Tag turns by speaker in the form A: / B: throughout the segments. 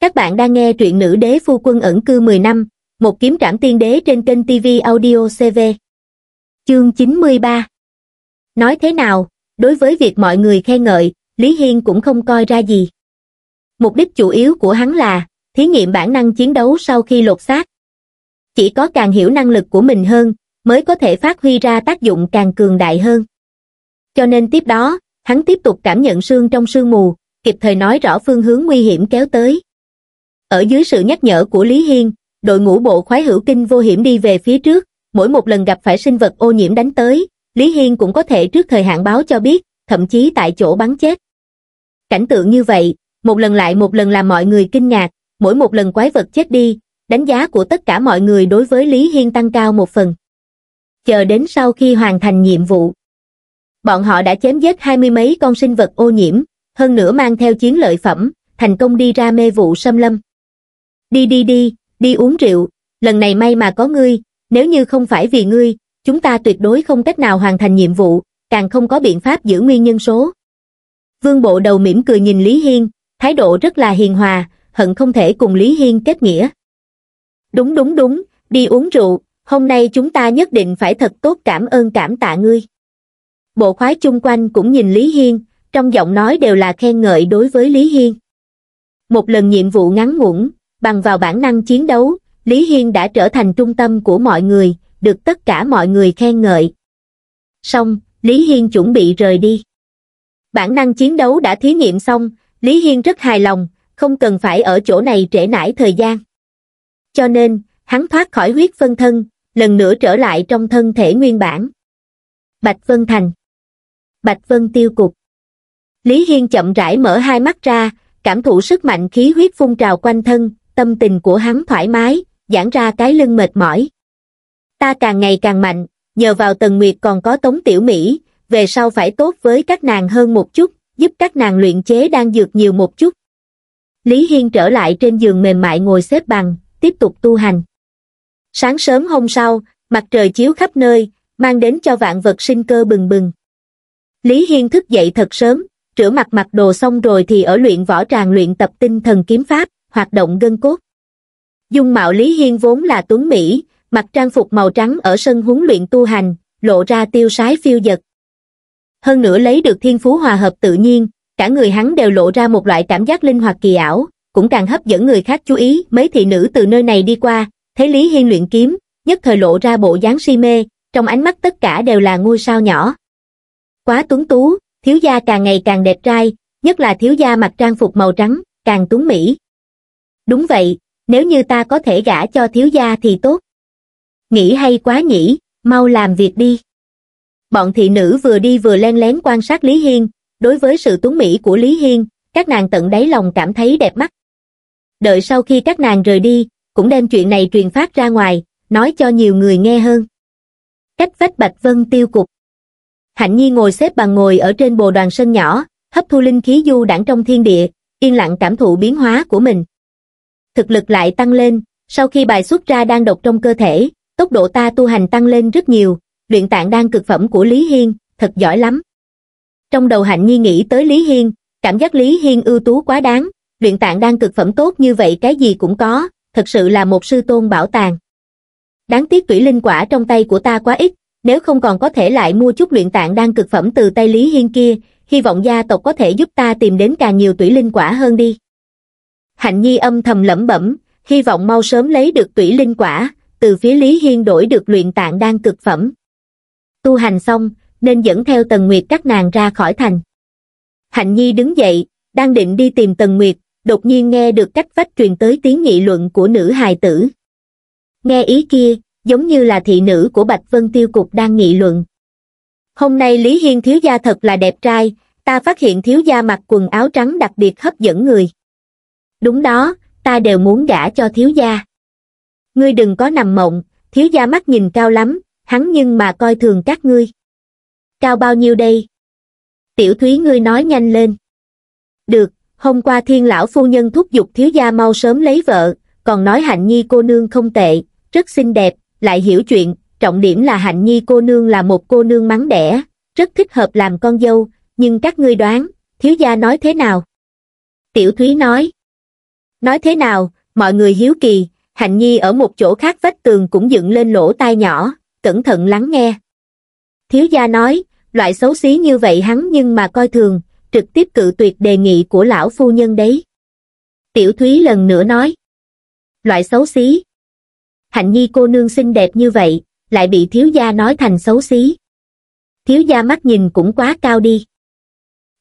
A: Các bạn đang nghe truyện nữ đế phu quân ẩn cư 10 năm, một kiếm trảm tiên đế trên kênh TV Audio CV. Chương 93 Nói thế nào, đối với việc mọi người khen ngợi, Lý Hiên cũng không coi ra gì. Mục đích chủ yếu của hắn là thí nghiệm bản năng chiến đấu sau khi lột xác. Chỉ có càng hiểu năng lực của mình hơn, mới có thể phát huy ra tác dụng càng cường đại hơn. Cho nên tiếp đó, hắn tiếp tục cảm nhận sương trong sương mù, kịp thời nói rõ phương hướng nguy hiểm kéo tới. Ở dưới sự nhắc nhở của Lý Hiên, đội ngũ bộ khoái hữu kinh vô hiểm đi về phía trước, mỗi một lần gặp phải sinh vật ô nhiễm đánh tới, Lý Hiên cũng có thể trước thời hạn báo cho biết, thậm chí tại chỗ bắn chết. Cảnh tượng như vậy, một lần lại một lần làm mọi người kinh ngạc, mỗi một lần quái vật chết đi, đánh giá của tất cả mọi người đối với Lý Hiên tăng cao một phần. Chờ đến sau khi hoàn thành nhiệm vụ, bọn họ đã chém giết hai mươi mấy con sinh vật ô nhiễm, hơn nữa mang theo chiến lợi phẩm, thành công đi ra mê vụ xâm lâm. Đi đi đi, đi uống rượu, lần này may mà có ngươi, nếu như không phải vì ngươi, chúng ta tuyệt đối không cách nào hoàn thành nhiệm vụ, càng không có biện pháp giữ nguyên nhân số. Vương bộ đầu mỉm cười nhìn Lý Hiên, thái độ rất là hiền hòa, hận không thể cùng Lý Hiên kết nghĩa. Đúng đúng đúng, đi uống rượu, hôm nay chúng ta nhất định phải thật tốt cảm ơn cảm tạ ngươi. Bộ khoái chung quanh cũng nhìn Lý Hiên, trong giọng nói đều là khen ngợi đối với Lý Hiên. Một lần nhiệm vụ ngắn ngủn, bằng vào bản năng chiến đấu, Lý Hiên đã trở thành trung tâm của mọi người, được tất cả mọi người khen ngợi. Xong, Lý Hiên chuẩn bị rời đi. Bản năng chiến đấu đã thí nghiệm xong, Lý Hiên rất hài lòng, không cần phải ở chỗ này trễ nải thời gian. Cho nên, hắn thoát khỏi huyết phân thân, lần nữa trở lại trong thân thể nguyên bản. Bạch Vân Thành Bạch Vân Tiêu Cục Lý Hiên chậm rãi mở hai mắt ra, cảm thụ sức mạnh khí huyết phun trào quanh thân, tâm tình của hắn thoải mái, giãn ra cái lưng mệt mỏi. Ta càng ngày càng mạnh, nhờ vào Tần Nguyệt còn có Tống Tiểu Mỹ, về sau phải tốt với các nàng hơn một chút, giúp các nàng luyện chế đang dược nhiều một chút. Lý Hiên trở lại trên giường mềm mại ngồi xếp bằng, tiếp tục tu hành. Sáng sớm hôm sau, mặt trời chiếu khắp nơi, mang đến cho vạn vật sinh cơ bừng bừng. Lý Hiên thức dậy thật sớm, rửa mặt mặc đồ xong rồi thì ở luyện võ tràng luyện tập tinh thần kiếm pháp hoạt động gân cốt dung mạo lý hiên vốn là tuấn mỹ mặc trang phục màu trắng ở sân huấn luyện tu hành lộ ra tiêu sái phiêu dật hơn nữa lấy được thiên phú hòa hợp tự nhiên cả người hắn đều lộ ra một loại cảm giác linh hoạt kỳ ảo cũng càng hấp dẫn người khác chú ý mấy thị nữ từ nơi này đi qua thấy lý hiên luyện kiếm nhất thời lộ ra bộ dáng si mê trong ánh mắt tất cả đều là ngôi sao nhỏ quá tuấn tú thiếu gia càng ngày càng đẹp trai nhất là thiếu gia mặc trang phục màu trắng càng tuấn mỹ đúng vậy nếu như ta có thể gả cho thiếu gia thì tốt nghĩ hay quá nhỉ mau làm việc đi bọn thị nữ vừa đi vừa len lén quan sát lý hiên đối với sự tuấn mỹ của lý hiên các nàng tận đáy lòng cảm thấy đẹp mắt đợi sau khi các nàng rời đi cũng đem chuyện này truyền phát ra ngoài nói cho nhiều người nghe hơn cách vách bạch vân tiêu cục hạnh nhi ngồi xếp bằng ngồi ở trên bồ đoàn sân nhỏ hấp thu linh khí du đẳng trong thiên địa yên lặng cảm thụ biến hóa của mình thực lực lại tăng lên, sau khi bài xuất ra đan độc trong cơ thể, tốc độ ta tu hành tăng lên rất nhiều, luyện tạng đan cực phẩm của Lý Hiên, thật giỏi lắm. Trong đầu hạnh nhi nghĩ tới Lý Hiên, cảm giác Lý Hiên ưu tú quá đáng, luyện tạng đan cực phẩm tốt như vậy cái gì cũng có, thật sự là một sư tôn bảo tàng. Đáng tiếc tủy linh quả trong tay của ta quá ít, nếu không còn có thể lại mua chút luyện tạng đan cực phẩm từ tay Lý Hiên kia, hy vọng gia tộc có thể giúp ta tìm đến càng nhiều tủy linh quả hơn đi hạnh nhi âm thầm lẩm bẩm hy vọng mau sớm lấy được tủy linh quả từ phía lý hiên đổi được luyện tạng đang cực phẩm tu hành xong nên dẫn theo tần nguyệt các nàng ra khỏi thành hạnh nhi đứng dậy đang định đi tìm tần nguyệt đột nhiên nghe được cách vách truyền tới tiếng nghị luận của nữ hài tử nghe ý kia giống như là thị nữ của bạch vân tiêu cục đang nghị luận hôm nay lý hiên thiếu gia thật là đẹp trai ta phát hiện thiếu gia mặc quần áo trắng đặc biệt hấp dẫn người đúng đó ta đều muốn gả cho thiếu gia ngươi đừng có nằm mộng thiếu gia mắt nhìn cao lắm hắn nhưng mà coi thường các ngươi cao bao nhiêu đây tiểu thúy ngươi nói nhanh lên được hôm qua thiên lão phu nhân thúc giục thiếu gia mau sớm lấy vợ còn nói hạnh nhi cô nương không tệ rất xinh đẹp lại hiểu chuyện trọng điểm là hạnh nhi cô nương là một cô nương mắng đẻ rất thích hợp làm con dâu nhưng các ngươi đoán thiếu gia nói thế nào tiểu thúy nói Nói thế nào, mọi người hiếu kỳ, Hạnh Nhi ở một chỗ khác vách tường cũng dựng lên lỗ tai nhỏ, cẩn thận lắng nghe. Thiếu gia nói, loại xấu xí như vậy hắn nhưng mà coi thường, trực tiếp cự tuyệt đề nghị của lão phu nhân đấy. Tiểu Thúy lần nữa nói, loại xấu xí. Hạnh Nhi cô nương xinh đẹp như vậy, lại bị thiếu gia nói thành xấu xí. Thiếu gia mắt nhìn cũng quá cao đi.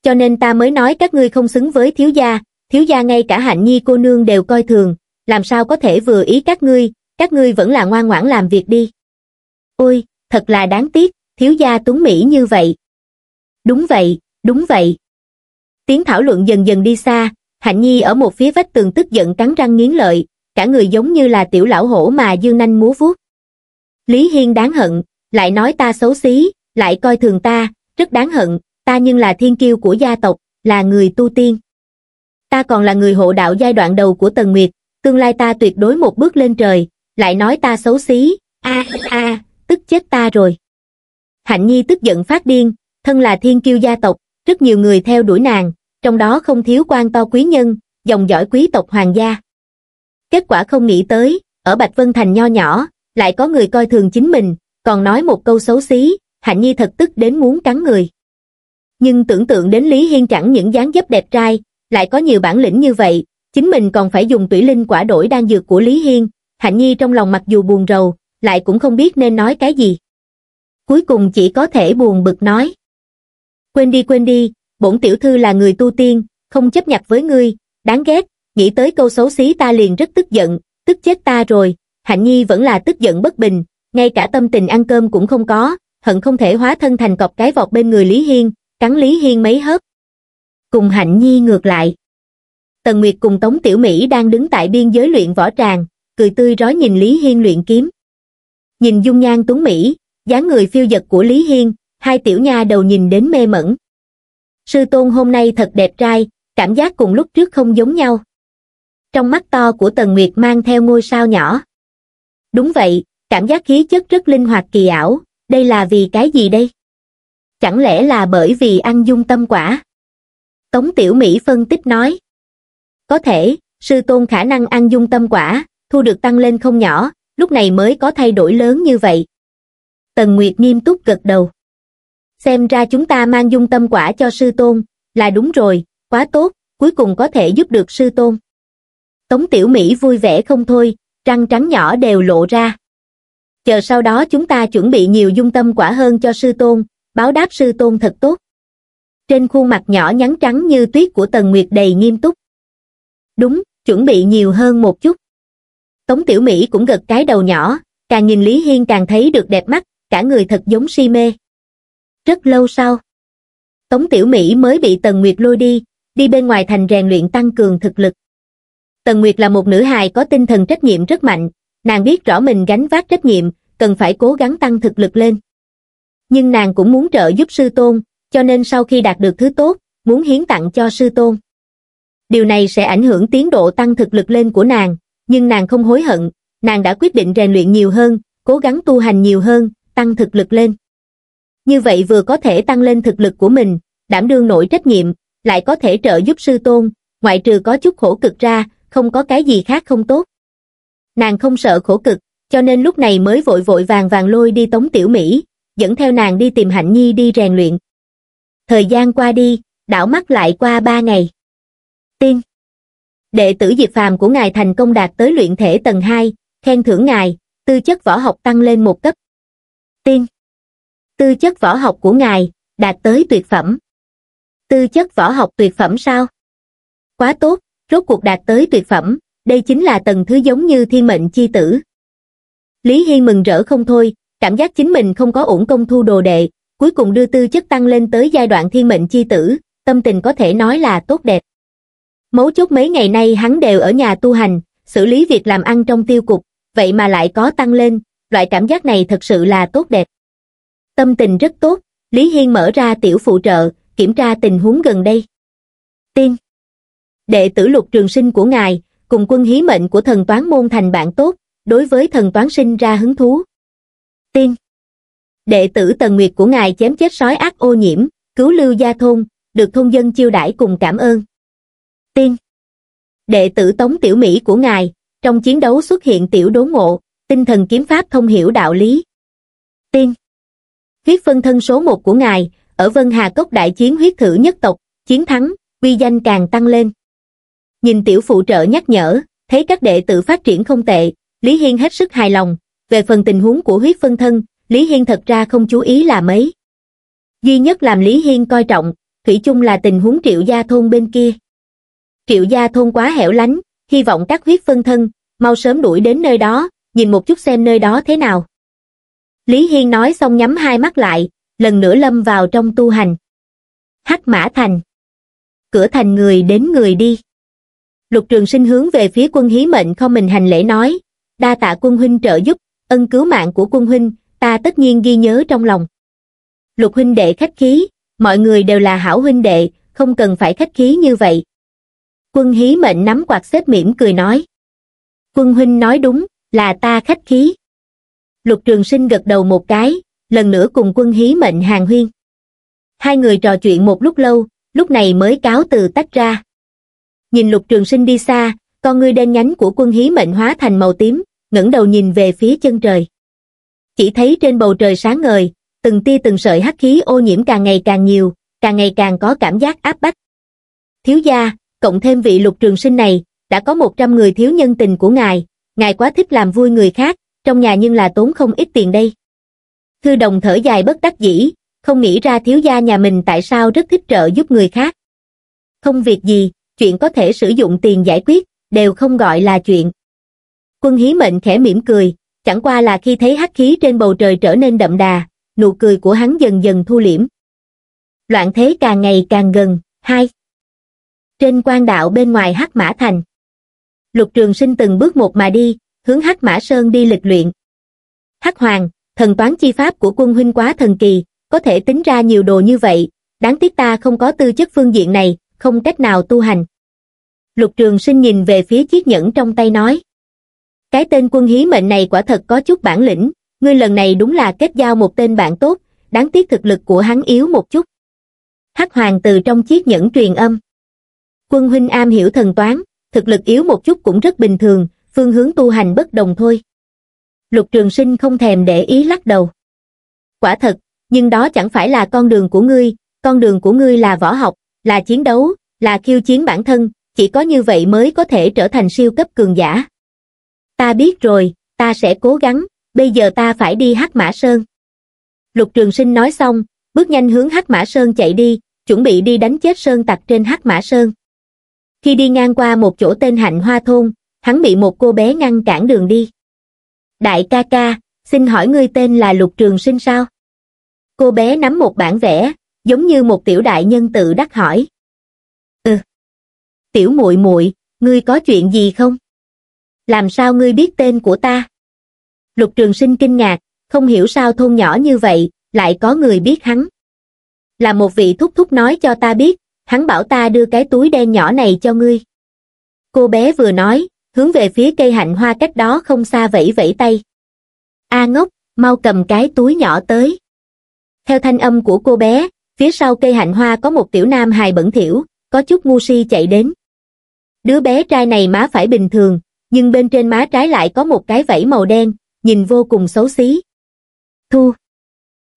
A: Cho nên ta mới nói các ngươi không xứng với thiếu gia, thiếu gia ngay cả hạnh nhi cô nương đều coi thường, làm sao có thể vừa ý các ngươi, các ngươi vẫn là ngoan ngoãn làm việc đi. Ôi, thật là đáng tiếc, thiếu gia tuấn Mỹ như vậy. Đúng vậy, đúng vậy. Tiếng thảo luận dần dần đi xa, Hạnh Nhi ở một phía vách tường tức giận cắn răng nghiến lợi, cả người giống như là tiểu lão hổ mà dương nanh múa vuốt. Lý Hiên đáng hận, lại nói ta xấu xí, lại coi thường ta, rất đáng hận, ta nhưng là thiên kiêu của gia tộc, là người tu tiên ta còn là người hộ đạo giai đoạn đầu của Tần Nguyệt, tương lai ta tuyệt đối một bước lên trời, lại nói ta xấu xí, a a, tức chết ta rồi. Hạnh Nhi tức giận phát điên, thân là thiên kiêu gia tộc, rất nhiều người theo đuổi nàng, trong đó không thiếu quan to quý nhân, dòng dõi quý tộc hoàng gia. Kết quả không nghĩ tới, ở Bạch Vân Thành nho nhỏ, lại có người coi thường chính mình, còn nói một câu xấu xí, Hạnh Nhi thật tức đến muốn cắn người. Nhưng tưởng tượng đến Lý Hiên chẳng những dáng dấp đẹp trai, lại có nhiều bản lĩnh như vậy, chính mình còn phải dùng tủy linh quả đổi đan dược của Lý Hiên, Hạnh Nhi trong lòng mặc dù buồn rầu, lại cũng không biết nên nói cái gì. Cuối cùng chỉ có thể buồn bực nói. Quên đi quên đi, bổn tiểu thư là người tu tiên, không chấp nhặt với ngươi, đáng ghét, nghĩ tới câu xấu xí ta liền rất tức giận, tức chết ta rồi, Hạnh Nhi vẫn là tức giận bất bình, ngay cả tâm tình ăn cơm cũng không có, hận không thể hóa thân thành cọc cái vọt bên người Lý Hiên, cắn Lý Hiên mấy hớp cùng Hạnh Nhi ngược lại. Tần Nguyệt cùng Tống Tiểu Mỹ đang đứng tại biên giới luyện võ tràng, cười tươi rói nhìn Lý Hiên luyện kiếm. Nhìn dung nhan tuấn Mỹ, dáng người phiêu giật của Lý Hiên, hai tiểu nha đầu nhìn đến mê mẩn. Sư tôn hôm nay thật đẹp trai, cảm giác cùng lúc trước không giống nhau. Trong mắt to của Tần Nguyệt mang theo ngôi sao nhỏ. Đúng vậy, cảm giác khí chất rất linh hoạt kỳ ảo, đây là vì cái gì đây? Chẳng lẽ là bởi vì ăn dung tâm quả? Tống Tiểu Mỹ phân tích nói. Có thể, sư tôn khả năng ăn dung tâm quả, thu được tăng lên không nhỏ, lúc này mới có thay đổi lớn như vậy. Tần Nguyệt nghiêm túc gật đầu. Xem ra chúng ta mang dung tâm quả cho sư tôn, là đúng rồi, quá tốt, cuối cùng có thể giúp được sư tôn. Tống Tiểu Mỹ vui vẻ không thôi, răng trắng nhỏ đều lộ ra. Chờ sau đó chúng ta chuẩn bị nhiều dung tâm quả hơn cho sư tôn, báo đáp sư tôn thật tốt trên khuôn mặt nhỏ nhắn trắng như tuyết của tần nguyệt đầy nghiêm túc đúng chuẩn bị nhiều hơn một chút tống tiểu mỹ cũng gật cái đầu nhỏ càng nhìn lý hiên càng thấy được đẹp mắt cả người thật giống si mê rất lâu sau tống tiểu mỹ mới bị tần nguyệt lôi đi đi bên ngoài thành rèn luyện tăng cường thực lực tần nguyệt là một nữ hài có tinh thần trách nhiệm rất mạnh nàng biết rõ mình gánh vác trách nhiệm cần phải cố gắng tăng thực lực lên nhưng nàng cũng muốn trợ giúp sư tôn cho nên sau khi đạt được thứ tốt, muốn hiến tặng cho sư tôn. Điều này sẽ ảnh hưởng tiến độ tăng thực lực lên của nàng, nhưng nàng không hối hận, nàng đã quyết định rèn luyện nhiều hơn, cố gắng tu hành nhiều hơn, tăng thực lực lên. Như vậy vừa có thể tăng lên thực lực của mình, đảm đương nổi trách nhiệm, lại có thể trợ giúp sư tôn, ngoại trừ có chút khổ cực ra, không có cái gì khác không tốt. Nàng không sợ khổ cực, cho nên lúc này mới vội vội vàng vàng lôi đi tống tiểu Mỹ, dẫn theo nàng đi tìm Hạnh Nhi đi rèn luyện thời gian qua đi, đảo mắt lại qua ba ngày. Tiên Đệ tử Diệp Phàm của ngài thành công đạt tới luyện thể tầng 2, khen thưởng ngài, tư chất võ học tăng lên một cấp. Tiên Tư chất võ học của ngài, đạt tới tuyệt phẩm. Tư chất võ học tuyệt phẩm sao? Quá tốt, rốt cuộc đạt tới tuyệt phẩm, đây chính là tầng thứ giống như thiên mệnh chi tử. Lý Hy mừng rỡ không thôi, cảm giác chính mình không có ổn công thu đồ đệ, cuối cùng đưa tư chất tăng lên tới giai đoạn thiên mệnh chi tử, tâm tình có thể nói là tốt đẹp. Mấu chốt mấy ngày nay hắn đều ở nhà tu hành, xử lý việc làm ăn trong tiêu cục, vậy mà lại có tăng lên, loại cảm giác này thật sự là tốt đẹp. Tâm tình rất tốt, Lý Hiên mở ra tiểu phụ trợ, kiểm tra tình huống gần đây. Tiên Đệ tử lục trường sinh của ngài, cùng quân hí mệnh của thần toán môn thành bạn tốt, đối với thần toán sinh ra hứng thú. Tiên đệ tử Tần Nguyệt của ngài chém chết sói ác ô nhiễm, cứu lưu gia thôn, được thôn dân chiêu đãi cùng cảm ơn. Tiên Đệ tử Tống Tiểu Mỹ của ngài, trong chiến đấu xuất hiện tiểu đố ngộ, tinh thần kiếm pháp thông hiểu đạo lý. Tiên Huyết phân thân số 1 của ngài, ở Vân Hà Cốc đại chiến huyết thử nhất tộc, chiến thắng, uy danh càng tăng lên. Nhìn tiểu phụ trợ nhắc nhở, thấy các đệ tử phát triển không tệ, Lý Hiên hết sức hài lòng, về phần tình huống của huyết phân thân Lý Hiên thật ra không chú ý là mấy. Duy nhất làm Lý Hiên coi trọng, thủy chung là tình huống triệu gia thôn bên kia. Triệu gia thôn quá hẻo lánh, hy vọng các huyết phân thân, mau sớm đuổi đến nơi đó, nhìn một chút xem nơi đó thế nào. Lý Hiên nói xong nhắm hai mắt lại, lần nữa lâm vào trong tu hành. Hắc mã thành. Cửa thành người đến người đi. Lục trường sinh hướng về phía quân hí mệnh không mình hành lễ nói, đa tạ quân huynh trợ giúp, ân cứu mạng của quân huynh, ta tất nhiên ghi nhớ trong lòng. Lục huynh đệ khách khí, mọi người đều là hảo huynh đệ, không cần phải khách khí như vậy. Quân hí mệnh nắm quạt xếp mỉm cười nói. Quân huynh nói đúng, là ta khách khí. Lục trường sinh gật đầu một cái, lần nữa cùng quân hí mệnh hàng huyên. Hai người trò chuyện một lúc lâu, lúc này mới cáo từ tách ra. Nhìn lục trường sinh đi xa, con ngươi đen nhánh của quân hí mệnh hóa thành màu tím, ngẩng đầu nhìn về phía chân trời chỉ thấy trên bầu trời sáng ngời, từng tia từng sợi hắc khí ô nhiễm càng ngày càng nhiều, càng ngày càng có cảm giác áp bách. Thiếu gia, cộng thêm vị lục trường sinh này, đã có 100 người thiếu nhân tình của ngài, ngài quá thích làm vui người khác, trong nhà nhưng là tốn không ít tiền đây. Thư đồng thở dài bất đắc dĩ, không nghĩ ra thiếu gia nhà mình tại sao rất thích trợ giúp người khác. Không việc gì, chuyện có thể sử dụng tiền giải quyết, đều không gọi là chuyện. Quân hí mệnh khẽ mỉm cười, chẳng qua là khi thấy hắc khí trên bầu trời trở nên đậm đà, nụ cười của hắn dần dần thu liễm. Loạn thế càng ngày càng gần, hai. Trên quan đạo bên ngoài hắc mã thành. Lục trường sinh từng bước một mà đi, hướng hắc mã sơn đi lịch luyện. Hắc hoàng, thần toán chi pháp của quân huynh quá thần kỳ, có thể tính ra nhiều đồ như vậy, đáng tiếc ta không có tư chất phương diện này, không cách nào tu hành. Lục trường sinh nhìn về phía chiếc nhẫn trong tay nói cái tên quân hí mệnh này quả thật có chút bản lĩnh ngươi lần này đúng là kết giao một tên bạn tốt đáng tiếc thực lực của hắn yếu một chút hắc hoàng từ trong chiếc nhẫn truyền âm quân huynh am hiểu thần toán thực lực yếu một chút cũng rất bình thường phương hướng tu hành bất đồng thôi lục trường sinh không thèm để ý lắc đầu quả thật nhưng đó chẳng phải là con đường của ngươi con đường của ngươi là võ học là chiến đấu là khiêu chiến bản thân chỉ có như vậy mới có thể trở thành siêu cấp cường giả ta biết rồi ta sẽ cố gắng bây giờ ta phải đi hắc mã sơn lục trường sinh nói xong bước nhanh hướng hắc mã sơn chạy đi chuẩn bị đi đánh chết sơn tặc trên hắc mã sơn khi đi ngang qua một chỗ tên hạnh hoa thôn hắn bị một cô bé ngăn cản đường đi đại ca ca xin hỏi ngươi tên là lục trường sinh sao cô bé nắm một bản vẽ giống như một tiểu đại nhân tự đắc hỏi ừ tiểu muội muội ngươi có chuyện gì không làm sao ngươi biết tên của ta? Lục Trường Sinh kinh ngạc, không hiểu sao thôn nhỏ như vậy, lại có người biết hắn. Là một vị thúc thúc nói cho ta biết, hắn bảo ta đưa cái túi đen nhỏ này cho ngươi. Cô bé vừa nói, hướng về phía cây hạnh hoa cách đó không xa vẫy vẫy tay. A ngốc, mau cầm cái túi nhỏ tới. Theo thanh âm của cô bé, phía sau cây hạnh hoa có một tiểu nam hài bẩn thiểu, có chút ngu si chạy đến. Đứa bé trai này má phải bình thường, nhưng bên trên má trái lại có một cái vảy màu đen, nhìn vô cùng xấu xí. Thu!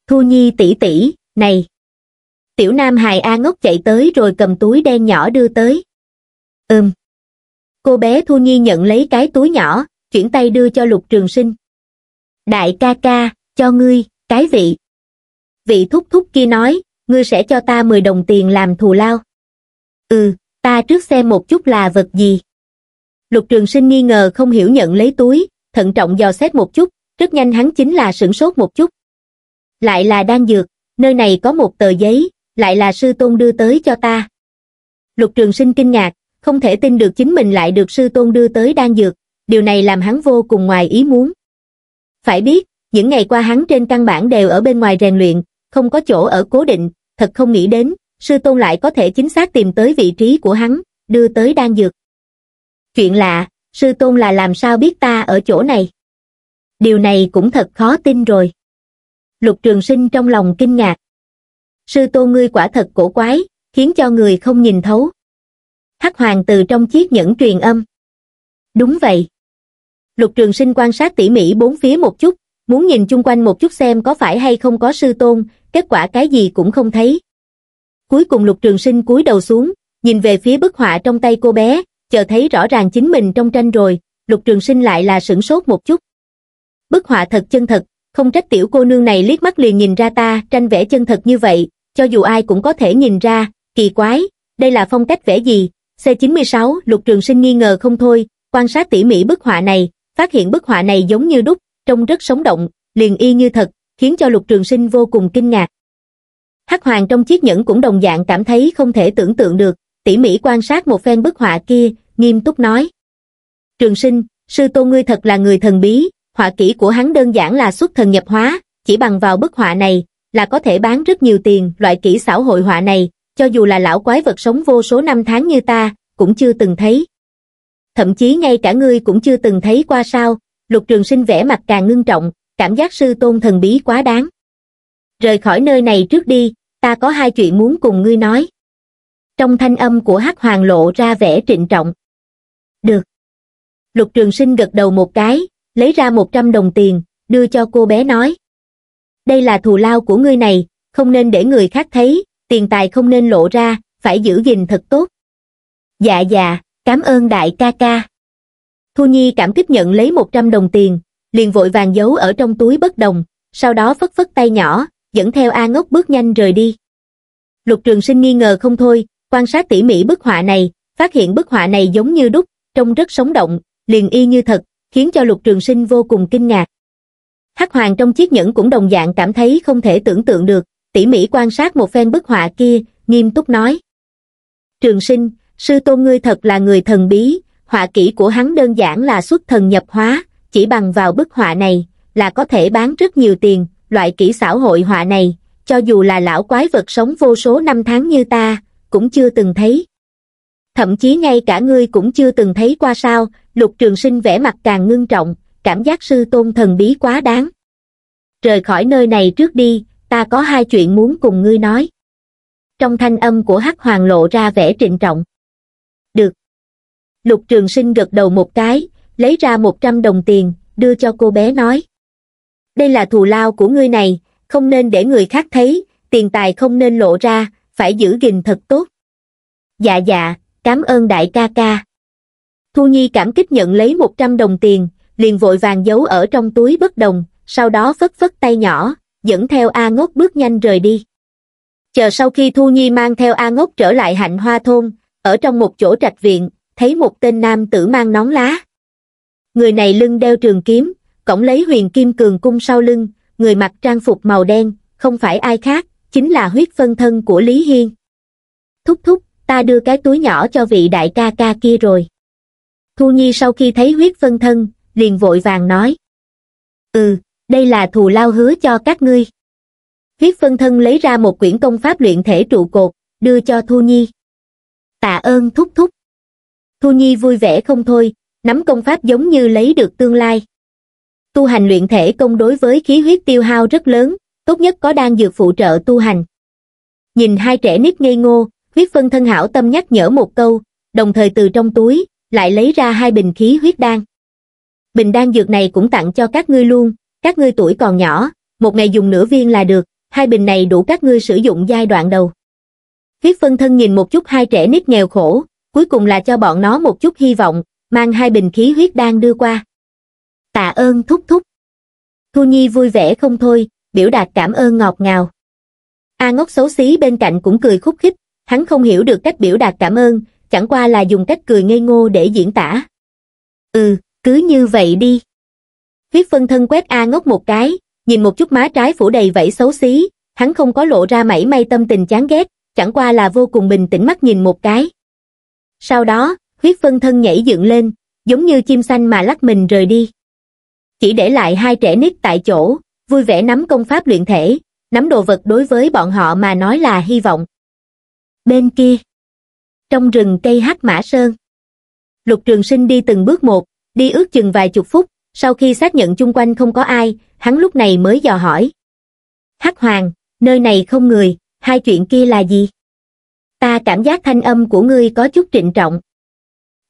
A: Thu Nhi tỷ tỷ, này! Tiểu Nam Hài A ngốc chạy tới rồi cầm túi đen nhỏ đưa tới. Ừm! Cô bé Thu Nhi nhận lấy cái túi nhỏ, chuyển tay đưa cho Lục Trường Sinh. Đại ca ca, cho ngươi, cái vị. Vị thúc thúc kia nói, ngươi sẽ cho ta 10 đồng tiền làm thù lao. Ừ, ta trước xem một chút là vật gì lục trường sinh nghi ngờ không hiểu nhận lấy túi, thận trọng dò xét một chút, rất nhanh hắn chính là sửng sốt một chút. Lại là đang dược, nơi này có một tờ giấy, lại là sư tôn đưa tới cho ta. Lục trường sinh kinh ngạc, không thể tin được chính mình lại được sư tôn đưa tới đang dược, điều này làm hắn vô cùng ngoài ý muốn. Phải biết, những ngày qua hắn trên căn bản đều ở bên ngoài rèn luyện, không có chỗ ở cố định, thật không nghĩ đến, sư tôn lại có thể chính xác tìm tới vị trí của hắn, đưa tới đang dược. Chuyện lạ, sư tôn là làm sao biết ta ở chỗ này? Điều này cũng thật khó tin rồi. Lục trường sinh trong lòng kinh ngạc. Sư tôn ngươi quả thật cổ quái, khiến cho người không nhìn thấu. Hắc hoàng từ trong chiếc nhẫn truyền âm. Đúng vậy. Lục trường sinh quan sát tỉ mỉ bốn phía một chút, muốn nhìn chung quanh một chút xem có phải hay không có sư tôn, kết quả cái gì cũng không thấy. Cuối cùng lục trường sinh cúi đầu xuống, nhìn về phía bức họa trong tay cô bé, chờ thấy rõ ràng chính mình trong tranh rồi, lục trường sinh lại là sửng sốt một chút. Bức họa thật chân thật, không trách tiểu cô nương này liếc mắt liền nhìn ra ta tranh vẽ chân thật như vậy, cho dù ai cũng có thể nhìn ra, kỳ quái, đây là phong cách vẽ gì? C96, lục trường sinh nghi ngờ không thôi, quan sát tỉ mỉ bức họa này, phát hiện bức họa này giống như đúc, trông rất sống động, liền y như thật, khiến cho lục trường sinh vô cùng kinh ngạc. Hắc Hoàng trong chiếc nhẫn cũng đồng dạng cảm thấy không thể tưởng tượng được, tỉ mỉ quan sát một phen bức họa kia, nghiêm túc nói. Trường sinh, sư tôn ngươi thật là người thần bí, họa kỹ của hắn đơn giản là xuất thần nhập hóa, chỉ bằng vào bức họa này là có thể bán rất nhiều tiền loại kỹ xảo hội họa này, cho dù là lão quái vật sống vô số năm tháng như ta, cũng chưa từng thấy. Thậm chí ngay cả ngươi cũng chưa từng thấy qua sao, lục trường sinh vẽ mặt càng ngưng trọng, cảm giác sư tôn thần bí quá đáng. Rời khỏi nơi này trước đi, ta có hai chuyện muốn cùng ngươi nói. Trong thanh âm của hắc hoàng lộ ra vẻ trịnh trọng. Được. Lục Trường Sinh gật đầu một cái, lấy ra 100 đồng tiền, đưa cho cô bé nói. Đây là thù lao của ngươi này, không nên để người khác thấy, tiền tài không nên lộ ra, phải giữ gìn thật tốt. Dạ dạ, cảm ơn đại ca ca. Thu Nhi cảm kích nhận lấy 100 đồng tiền, liền vội vàng giấu ở trong túi bất đồng, sau đó phất phất tay nhỏ, dẫn theo A ngốc bước nhanh rời đi. Lục Trường Sinh nghi ngờ không thôi, quan sát tỉ mỉ bức họa này, phát hiện bức họa này giống như đúc, trông rất sống động, liền y như thật, khiến cho lục trường sinh vô cùng kinh ngạc. Hắc hoàng trong chiếc nhẫn cũng đồng dạng cảm thấy không thể tưởng tượng được, tỉ mỉ quan sát một phen bức họa kia, nghiêm túc nói. Trường sinh, sư tôn ngươi thật là người thần bí, họa kỹ của hắn đơn giản là xuất thần nhập hóa, chỉ bằng vào bức họa này, là có thể bán rất nhiều tiền, loại kỹ xảo hội họa này, cho dù là lão quái vật sống vô số năm tháng như ta, cũng chưa từng thấy thậm chí ngay cả ngươi cũng chưa từng thấy qua sao, lục trường sinh vẻ mặt càng ngưng trọng, cảm giác sư tôn thần bí quá đáng. Rời khỏi nơi này trước đi, ta có hai chuyện muốn cùng ngươi nói. Trong thanh âm của hắc hoàng lộ ra vẻ trịnh trọng. Được. Lục trường sinh gật đầu một cái, lấy ra một trăm đồng tiền, đưa cho cô bé nói. Đây là thù lao của ngươi này, không nên để người khác thấy, tiền tài không nên lộ ra, phải giữ gìn thật tốt. Dạ dạ, cảm ơn đại ca ca. Thu Nhi cảm kích nhận lấy 100 đồng tiền, liền vội vàng giấu ở trong túi bất đồng, sau đó phất phất tay nhỏ, dẫn theo A Ngốc bước nhanh rời đi. Chờ sau khi Thu Nhi mang theo A Ngốc trở lại hạnh hoa thôn, ở trong một chỗ trạch viện, thấy một tên nam tử mang nón lá. Người này lưng đeo trường kiếm, cổng lấy huyền kim cường cung sau lưng, người mặc trang phục màu đen, không phải ai khác, chính là huyết phân thân của Lý Hiên. Thúc thúc, ta đưa cái túi nhỏ cho vị đại ca ca kia rồi thu nhi sau khi thấy huyết phân thân liền vội vàng nói ừ đây là thù lao hứa cho các ngươi huyết phân thân lấy ra một quyển công pháp luyện thể trụ cột đưa cho thu nhi tạ ơn thúc thúc thu nhi vui vẻ không thôi nắm công pháp giống như lấy được tương lai tu hành luyện thể công đối với khí huyết tiêu hao rất lớn tốt nhất có đan dược phụ trợ tu hành nhìn hai trẻ nít ngây ngô huyết phân thân hảo tâm nhắc nhở một câu, đồng thời từ trong túi, lại lấy ra hai bình khí huyết đan. Bình đan dược này cũng tặng cho các ngươi luôn, các ngươi tuổi còn nhỏ, một ngày dùng nửa viên là được, hai bình này đủ các ngươi sử dụng giai đoạn đầu. Huyết phân thân nhìn một chút hai trẻ nít nghèo khổ, cuối cùng là cho bọn nó một chút hy vọng, mang hai bình khí huyết đan đưa qua. Tạ ơn thúc thúc. Thu Nhi vui vẻ không thôi, biểu đạt cảm ơn ngọt ngào. A ngốc xấu xí bên cạnh cũng cười khúc khích, hắn không hiểu được cách biểu đạt cảm ơn chẳng qua là dùng cách cười ngây ngô để diễn tả ừ cứ như vậy đi huyết phân thân quét a ngốc một cái nhìn một chút má trái phủ đầy vẫy xấu xí hắn không có lộ ra mảy may tâm tình chán ghét chẳng qua là vô cùng bình tĩnh mắt nhìn một cái sau đó huyết phân thân nhảy dựng lên giống như chim xanh mà lắc mình rời đi chỉ để lại hai trẻ nít tại chỗ vui vẻ nắm công pháp luyện thể nắm đồ vật đối với bọn họ mà nói là hy vọng bên kia. Trong rừng cây hát mã sơn, Lục Trường Sinh đi từng bước một, đi ước chừng vài chục phút, sau khi xác nhận chung quanh không có ai, hắn lúc này mới dò hỏi. hát Hoàng, nơi này không người, hai chuyện kia là gì? Ta cảm giác thanh âm của ngươi có chút trịnh trọng.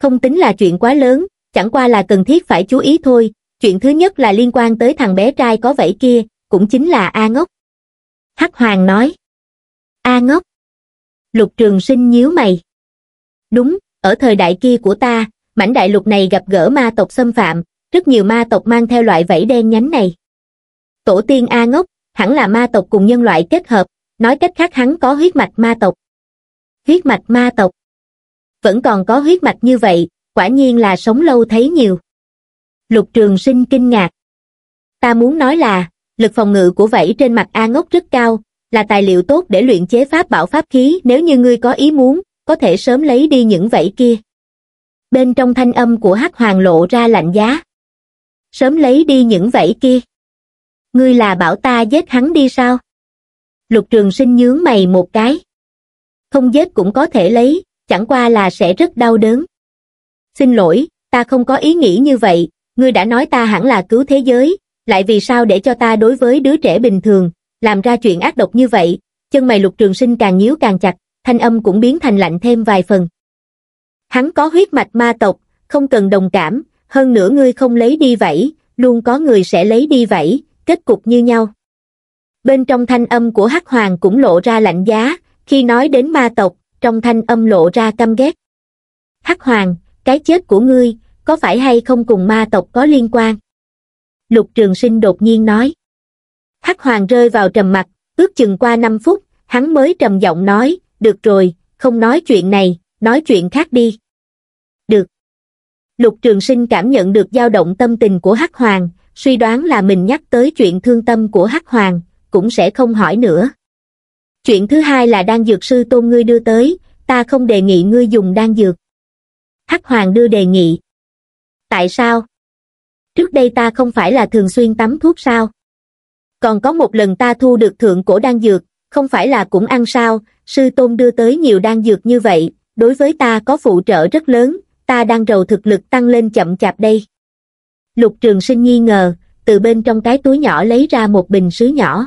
A: Không tính là chuyện quá lớn, chẳng qua là cần thiết phải chú ý thôi. Chuyện thứ nhất là liên quan tới thằng bé trai có vẫy kia, cũng chính là A Ngốc. Hắc Hoàng nói. A Ngốc. Lục Trường Sinh nhíu mày. Đúng, ở thời đại kia của ta, mảnh đại lục này gặp gỡ ma tộc xâm phạm, rất nhiều ma tộc mang theo loại vẫy đen nhánh này. Tổ tiên A ngốc, hẳn là ma tộc cùng nhân loại kết hợp, nói cách khác hắn có huyết mạch ma tộc. Huyết mạch ma tộc. Vẫn còn có huyết mạch như vậy, quả nhiên là sống lâu thấy nhiều. Lục Trường Sinh kinh ngạc. Ta muốn nói là, lực phòng ngự của vẫy trên mặt A ngốc rất cao, là tài liệu tốt để luyện chế pháp bảo pháp khí nếu như ngươi có ý muốn, có thể sớm lấy đi những vẫy kia. Bên trong thanh âm của hắc hoàng lộ ra lạnh giá. Sớm lấy đi những vẫy kia. Ngươi là bảo ta giết hắn đi sao? Lục trường sinh nhướng mày một cái. Không giết cũng có thể lấy, chẳng qua là sẽ rất đau đớn. Xin lỗi, ta không có ý nghĩ như vậy, ngươi đã nói ta hẳn là cứu thế giới, lại vì sao để cho ta đối với đứa trẻ bình thường, làm ra chuyện ác độc như vậy, chân mày lục trường sinh càng nhíu càng chặt, thanh âm cũng biến thành lạnh thêm vài phần. Hắn có huyết mạch ma tộc, không cần đồng cảm, hơn nữa ngươi không lấy đi vậy, luôn có người sẽ lấy đi vậy, kết cục như nhau. Bên trong thanh âm của Hắc Hoàng cũng lộ ra lạnh giá, khi nói đến ma tộc, trong thanh âm lộ ra căm ghét. Hắc Hoàng, cái chết của ngươi, có phải hay không cùng ma tộc có liên quan? Lục Trường Sinh đột nhiên nói. Hắc Hoàng rơi vào trầm mặc, ước chừng qua 5 phút, hắn mới trầm giọng nói, được rồi, không nói chuyện này, nói chuyện khác đi. Được. Lục Trường Sinh cảm nhận được dao động tâm tình của Hắc Hoàng, suy đoán là mình nhắc tới chuyện thương tâm của Hắc Hoàng, cũng sẽ không hỏi nữa. Chuyện thứ hai là đan dược sư tôn ngươi đưa tới, ta không đề nghị ngươi dùng đan dược. Hắc Hoàng đưa đề nghị. Tại sao? Trước đây ta không phải là thường xuyên tắm thuốc sao? còn có một lần ta thu được thượng cổ đan dược, không phải là cũng ăn sao, sư tôn đưa tới nhiều đan dược như vậy, đối với ta có phụ trợ rất lớn, ta đang rầu thực lực tăng lên chậm chạp đây. Lục trường sinh nghi ngờ, từ bên trong cái túi nhỏ lấy ra một bình sứ nhỏ.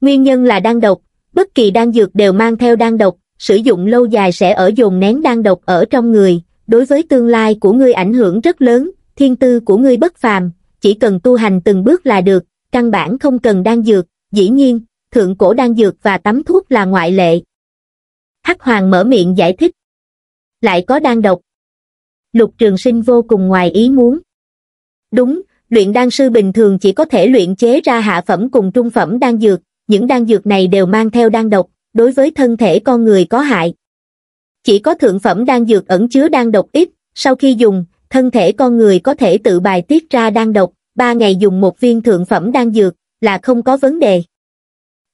A: Nguyên nhân là đan độc, bất kỳ đan dược đều mang theo đan độc, sử dụng lâu dài sẽ ở dùng nén đan độc ở trong người, đối với tương lai của ngươi ảnh hưởng rất lớn, thiên tư của ngươi bất phàm, chỉ cần tu hành từng bước là được, căn bản không cần đan dược, dĩ nhiên, thượng cổ đan dược và tắm thuốc là ngoại lệ. Hắc Hoàng mở miệng giải thích. Lại có đan độc. Lục Trường Sinh vô cùng ngoài ý muốn. Đúng, luyện đan sư bình thường chỉ có thể luyện chế ra hạ phẩm cùng trung phẩm đan dược, những đan dược này đều mang theo đan độc, đối với thân thể con người có hại. Chỉ có thượng phẩm đan dược ẩn chứa đan độc ít, sau khi dùng, thân thể con người có thể tự bài tiết ra đan độc, ba ngày dùng một viên thượng phẩm đan dược, là không có vấn đề.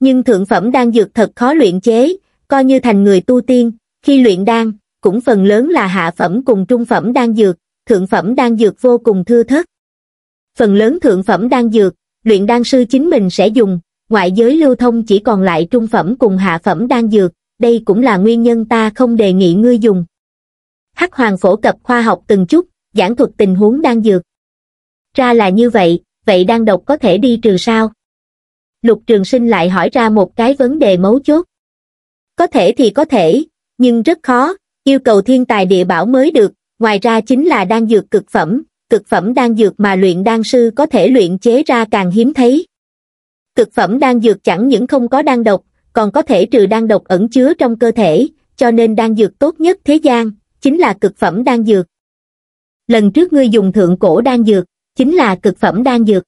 A: Nhưng thượng phẩm đan dược thật khó luyện chế, coi như thành người tu tiên, khi luyện đan, cũng phần lớn là hạ phẩm cùng trung phẩm đan dược, thượng phẩm đan dược vô cùng thưa thớt. Phần lớn thượng phẩm đan dược, luyện đan sư chính mình sẽ dùng, ngoại giới lưu thông chỉ còn lại trung phẩm cùng hạ phẩm đan dược, đây cũng là nguyên nhân ta không đề nghị ngươi dùng. Hắc Hoàng phổ cập khoa học từng chút, giảng thuật tình huống đan dược ra là như vậy, vậy đang độc có thể đi trừ sao? Lục Trường Sinh lại hỏi ra một cái vấn đề mấu chốt. Có thể thì có thể, nhưng rất khó, yêu cầu thiên tài địa bảo mới được, ngoài ra chính là đan dược cực phẩm, cực phẩm đan dược mà luyện đan sư có thể luyện chế ra càng hiếm thấy. Cực phẩm đan dược chẳng những không có đan độc, còn có thể trừ đan độc ẩn chứa trong cơ thể, cho nên đan dược tốt nhất thế gian, chính là cực phẩm đan dược. Lần trước ngươi dùng thượng cổ đan dược, chính là cực phẩm đan dược.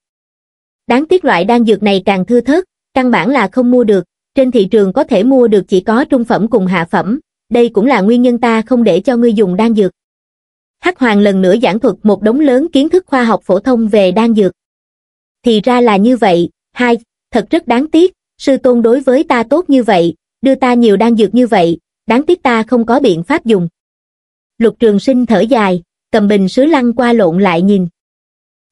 A: Đáng tiếc loại đan dược này càng thưa thớt, căn bản là không mua được, trên thị trường có thể mua được chỉ có trung phẩm cùng hạ phẩm, đây cũng là nguyên nhân ta không để cho ngươi dùng đan dược. Hắc Hoàng lần nữa giảng thuật một đống lớn kiến thức khoa học phổ thông về đan dược. Thì ra là như vậy, hai, thật rất đáng tiếc, sư tôn đối với ta tốt như vậy, đưa ta nhiều đan dược như vậy, đáng tiếc ta không có biện pháp dùng. Lục trường sinh thở dài, cầm bình sứ lăn qua lộn lại nhìn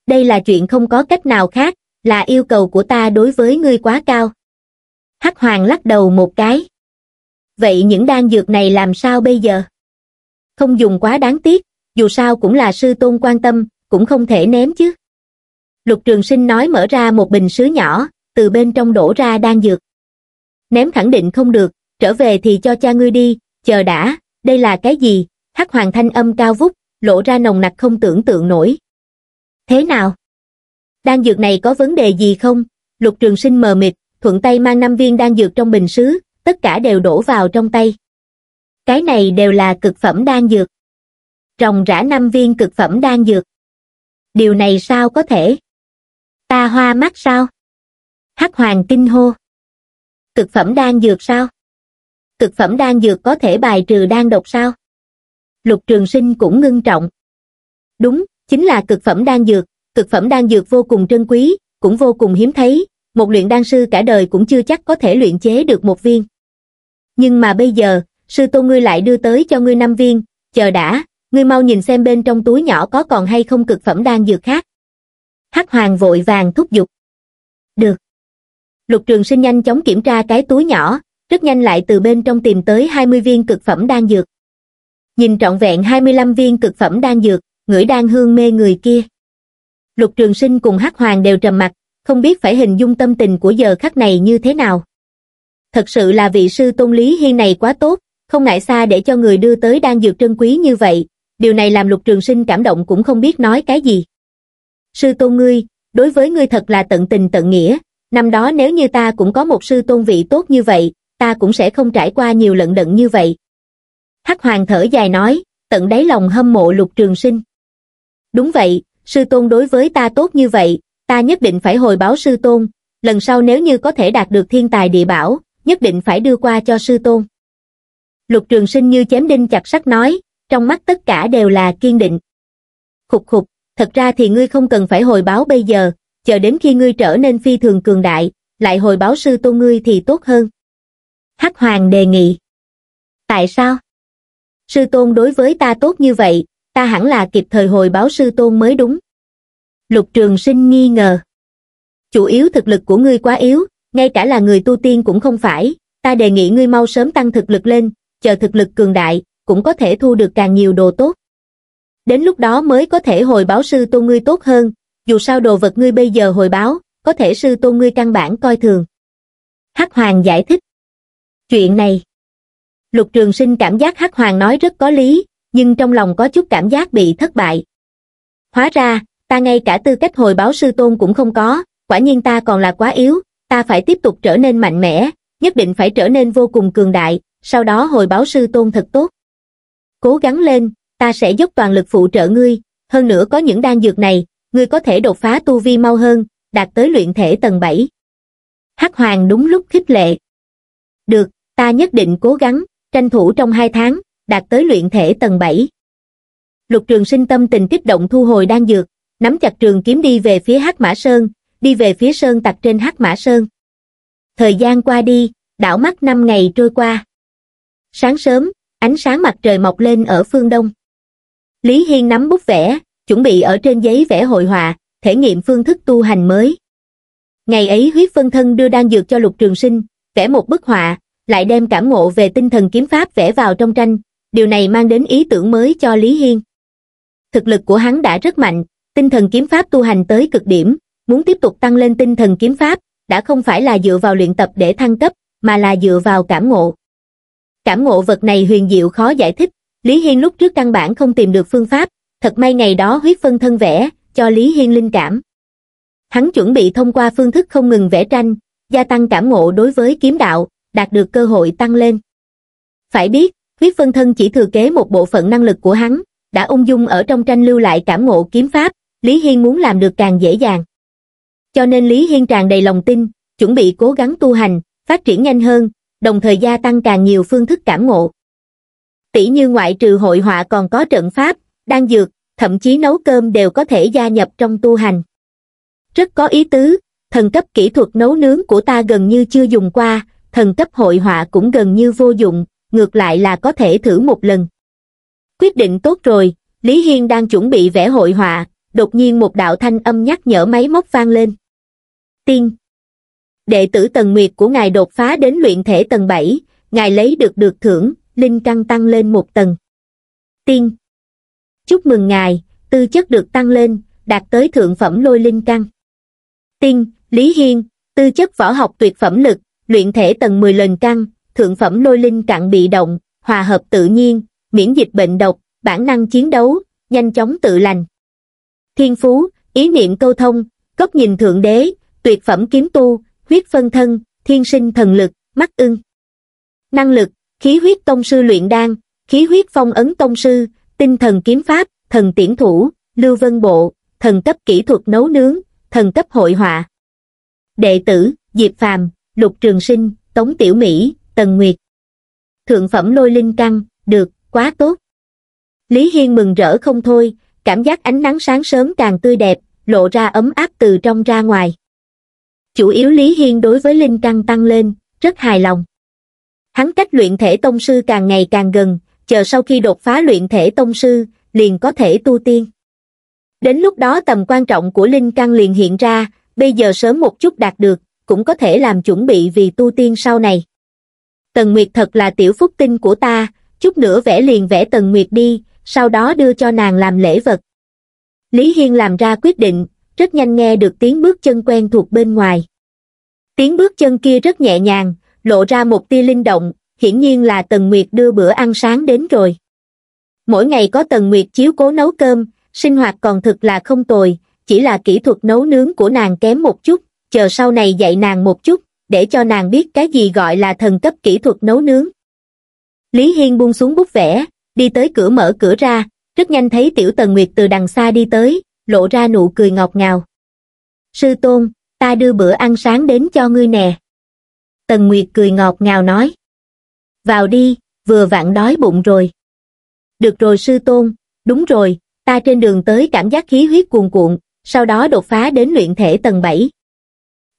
A: đây là chuyện không có cách nào khác, là yêu cầu của ta đối với ngươi quá cao. Hắc Hoàng lắc đầu một cái. Vậy những đan dược này làm sao bây giờ? Không dùng quá đáng tiếc, dù sao cũng là sư tôn quan tâm, cũng không thể ném chứ. Lục Trường Sinh nói mở ra một bình sứ nhỏ, từ bên trong đổ ra đan dược. Ném khẳng định không được, trở về thì cho cha ngươi đi, chờ đã, đây là cái gì? Hắc Hoàng thanh âm cao vút, lộ ra nồng nặc không tưởng tượng nổi, Thế nào? Đan dược này có vấn đề gì không? Lục trường sinh mờ mịt, thuận tay mang năm viên đan dược trong bình sứ, tất cả đều đổ vào trong tay. Cái này đều là cực phẩm đan dược. Rồng rã năm viên cực phẩm đan dược. Điều này sao có thể? Ta hoa mắt sao? Hắc hoàng kinh hô. Cực phẩm đan dược sao? Cực phẩm đan dược có thể bài trừ đan độc sao? Lục trường sinh cũng ngưng trọng. Đúng, chính là cực phẩm đan dược, cực phẩm đan dược vô cùng trân quý, cũng vô cùng hiếm thấy, một luyện đan sư cả đời cũng chưa chắc có thể luyện chế được một viên. Nhưng mà bây giờ, sư tôn ngươi lại đưa tới cho ngươi năm viên, chờ đã, ngươi mau nhìn xem bên trong túi nhỏ có còn hay không cực phẩm đan dược khác. Hắc Hoàng vội vàng thúc giục. Được. Lục Trường Sinh nhanh chóng kiểm tra cái túi nhỏ, rất nhanh lại từ bên trong tìm tới 20 viên cực phẩm đan dược. Nhìn trọn vẹn 25 viên cực phẩm đan dược, ngửi đan hương mê người kia. Lục Trường Sinh cùng Hắc Hoàng đều trầm mặt, không biết phải hình dung tâm tình của giờ khắc này như thế nào. Thật sự là vị sư tôn Lý Hi này quá tốt, không ngại xa để cho người đưa tới đan dược trân quý như vậy, điều này làm Lục Trường Sinh cảm động cũng không biết nói cái gì. Sư tôn ngươi, đối với ngươi thật là tận tình tận nghĩa, năm đó nếu như ta cũng có một sư tôn vị tốt như vậy, ta cũng sẽ không trải qua nhiều lận đận như vậy. Hắc Hoàng thở dài nói, tận đáy lòng hâm mộ Lục Trường Sinh đúng vậy, sư tôn đối với ta tốt như vậy, ta nhất định phải hồi báo sư tôn, lần sau nếu như có thể đạt được thiên tài địa bảo, nhất định phải đưa qua cho sư tôn. Lục trường sinh như chém đinh chặt sắt nói, trong mắt tất cả đều là kiên định. Khục khục, thật ra thì ngươi không cần phải hồi báo bây giờ, chờ đến khi ngươi trở nên phi thường cường đại, lại hồi báo sư tôn ngươi thì tốt hơn. Hắc Hoàng đề nghị. Tại sao? Sư tôn đối với ta tốt như vậy, ta hẳn là kịp thời hồi báo sư tôn mới đúng. Lục Trường Sinh nghi ngờ. Chủ yếu thực lực của ngươi quá yếu, ngay cả là người tu tiên cũng không phải, ta đề nghị ngươi mau sớm tăng thực lực lên, chờ thực lực cường đại, cũng có thể thu được càng nhiều đồ tốt. Đến lúc đó mới có thể hồi báo sư tôn ngươi tốt hơn, dù sao đồ vật ngươi bây giờ hồi báo, có thể sư tôn ngươi căn bản coi thường. Hắc Hoàng giải thích. Chuyện này. Lục Trường Sinh cảm giác Hắc Hoàng nói rất có lý, nhưng trong lòng có chút cảm giác bị thất bại hóa ra ta ngay cả tư cách hồi báo sư tôn cũng không có quả nhiên ta còn là quá yếu ta phải tiếp tục trở nên mạnh mẽ nhất định phải trở nên vô cùng cường đại sau đó hồi báo sư tôn thật tốt cố gắng lên ta sẽ dốc toàn lực phụ trợ ngươi hơn nữa có những đan dược này ngươi có thể đột phá tu vi mau hơn đạt tới luyện thể tầng 7. hắc hoàng đúng lúc khích lệ được ta nhất định cố gắng tranh thủ trong hai tháng đạt tới luyện thể tầng 7. Lục Trường Sinh tâm tình kích động thu hồi đan dược, nắm chặt trường kiếm đi về phía Hắc Mã Sơn, đi về phía sơn tặc trên Hắc Mã Sơn. Thời gian qua đi, đảo mắt năm ngày trôi qua. Sáng sớm, ánh sáng mặt trời mọc lên ở phương đông. Lý Hiên nắm bút vẽ, chuẩn bị ở trên giấy vẽ hội họa, thể nghiệm phương thức tu hành mới. Ngày ấy huyết phân thân đưa đan dược cho Lục Trường Sinh, vẽ một bức họa, lại đem cảm ngộ về tinh thần kiếm pháp vẽ vào trong tranh, điều này mang đến ý tưởng mới cho lý hiên thực lực của hắn đã rất mạnh tinh thần kiếm pháp tu hành tới cực điểm muốn tiếp tục tăng lên tinh thần kiếm pháp đã không phải là dựa vào luyện tập để thăng cấp mà là dựa vào cảm ngộ cảm ngộ vật này huyền diệu khó giải thích lý hiên lúc trước căn bản không tìm được phương pháp thật may ngày đó huyết phân thân vẽ cho lý hiên linh cảm hắn chuẩn bị thông qua phương thức không ngừng vẽ tranh gia tăng cảm ngộ đối với kiếm đạo đạt được cơ hội tăng lên phải biết huyết phân thân chỉ thừa kế một bộ phận năng lực của hắn, đã ung dung ở trong tranh lưu lại cảm ngộ kiếm pháp, Lý Hiên muốn làm được càng dễ dàng. Cho nên Lý Hiên tràn đầy lòng tin, chuẩn bị cố gắng tu hành, phát triển nhanh hơn, đồng thời gia tăng càng nhiều phương thức cảm ngộ. Tỷ như ngoại trừ hội họa còn có trận pháp, đan dược, thậm chí nấu cơm đều có thể gia nhập trong tu hành. Rất có ý tứ, thần cấp kỹ thuật nấu nướng của ta gần như chưa dùng qua, thần cấp hội họa cũng gần như vô dụng, ngược lại là có thể thử một lần. Quyết định tốt rồi, Lý Hiên đang chuẩn bị vẽ hội họa, đột nhiên một đạo thanh âm nhắc nhở máy móc vang lên. Tiên Đệ tử Tần Nguyệt của ngài đột phá đến luyện thể tầng 7, ngài lấy được được thưởng, linh căn tăng lên một tầng. Tiên Chúc mừng ngài, tư chất được tăng lên, đạt tới thượng phẩm lôi linh căn. Tiên, Lý Hiên, tư chất võ học tuyệt phẩm lực, luyện thể tầng 10 lần căn, thượng phẩm lôi linh cạn bị động, hòa hợp tự nhiên, miễn dịch bệnh độc, bản năng chiến đấu, nhanh chóng tự lành. Thiên phú, ý niệm câu thông, góc nhìn thượng đế, tuyệt phẩm kiếm tu, huyết phân thân, thiên sinh thần lực, mắt ưng. Năng lực, khí huyết tông sư luyện đan, khí huyết phong ấn tông sư, tinh thần kiếm pháp, thần tiễn thủ, lưu vân bộ, thần cấp kỹ thuật nấu nướng, thần cấp hội họa. Đệ tử, Diệp Phàm, Lục Trường Sinh, Tống Tiểu Mỹ, Tần Nguyệt. Thượng phẩm lôi linh căn, được, quá tốt. Lý Hiên mừng rỡ không thôi, cảm giác ánh nắng sáng sớm càng tươi đẹp, lộ ra ấm áp từ trong ra ngoài. Chủ yếu Lý Hiên đối với linh căn tăng lên, rất hài lòng. Hắn cách luyện thể tông sư càng ngày càng gần, chờ sau khi đột phá luyện thể tông sư, liền có thể tu tiên. Đến lúc đó tầm quan trọng của linh căn liền hiện ra, bây giờ sớm một chút đạt được, cũng có thể làm chuẩn bị vì tu tiên sau này. Tần Nguyệt thật là tiểu phúc tinh của ta, chút nữa vẽ liền vẽ Tần Nguyệt đi, sau đó đưa cho nàng làm lễ vật. Lý Hiên làm ra quyết định, rất nhanh nghe được tiếng bước chân quen thuộc bên ngoài. Tiếng bước chân kia rất nhẹ nhàng, lộ ra một tia linh động, hiển nhiên là Tần Nguyệt đưa bữa ăn sáng đến rồi. Mỗi ngày có Tần Nguyệt chiếu cố nấu cơm, sinh hoạt còn thực là không tồi, chỉ là kỹ thuật nấu nướng của nàng kém một chút, chờ sau này dạy nàng một chút, để cho nàng biết cái gì gọi là thần cấp kỹ thuật nấu nướng. Lý Hiên buông xuống bút vẽ, đi tới cửa mở cửa ra, rất nhanh thấy Tiểu Tần Nguyệt từ đằng xa đi tới, lộ ra nụ cười ngọt ngào. Sư Tôn, ta đưa bữa ăn sáng đến cho ngươi nè. Tần Nguyệt cười ngọt ngào nói. Vào đi, vừa vặn đói bụng rồi. Được rồi Sư Tôn, đúng rồi, ta trên đường tới cảm giác khí huyết cuồn cuộn, sau đó đột phá đến luyện thể tầng 7.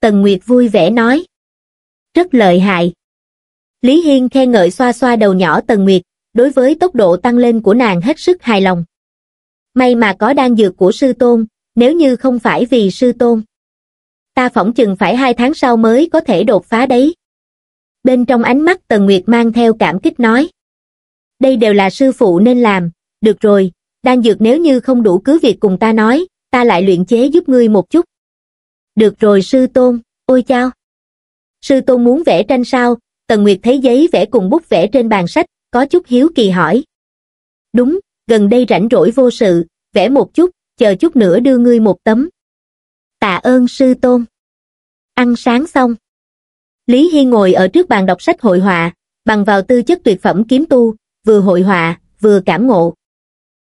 A: Tần Nguyệt vui vẻ nói rất lợi hại. Lý Hiên khen ngợi xoa xoa đầu nhỏ Tần Nguyệt, đối với tốc độ tăng lên của nàng hết sức hài lòng. May mà có đan dược của sư tôn, nếu như không phải vì sư tôn. Ta phỏng chừng phải hai tháng sau mới có thể đột phá đấy. Bên trong ánh mắt Tần Nguyệt mang theo cảm kích nói. Đây đều là sư phụ nên làm, được rồi, đan dược nếu như không đủ cứ việc cùng ta nói, ta lại luyện chế giúp ngươi một chút. Được rồi sư tôn, ôi chao sư tôn muốn vẽ tranh sao tần nguyệt thấy giấy vẽ cùng bút vẽ trên bàn sách có chút hiếu kỳ hỏi đúng gần đây rảnh rỗi vô sự vẽ một chút chờ chút nữa đưa ngươi một tấm tạ ơn sư tôn ăn sáng xong lý hiên ngồi ở trước bàn đọc sách hội họa bằng vào tư chất tuyệt phẩm kiếm tu vừa hội họa vừa cảm ngộ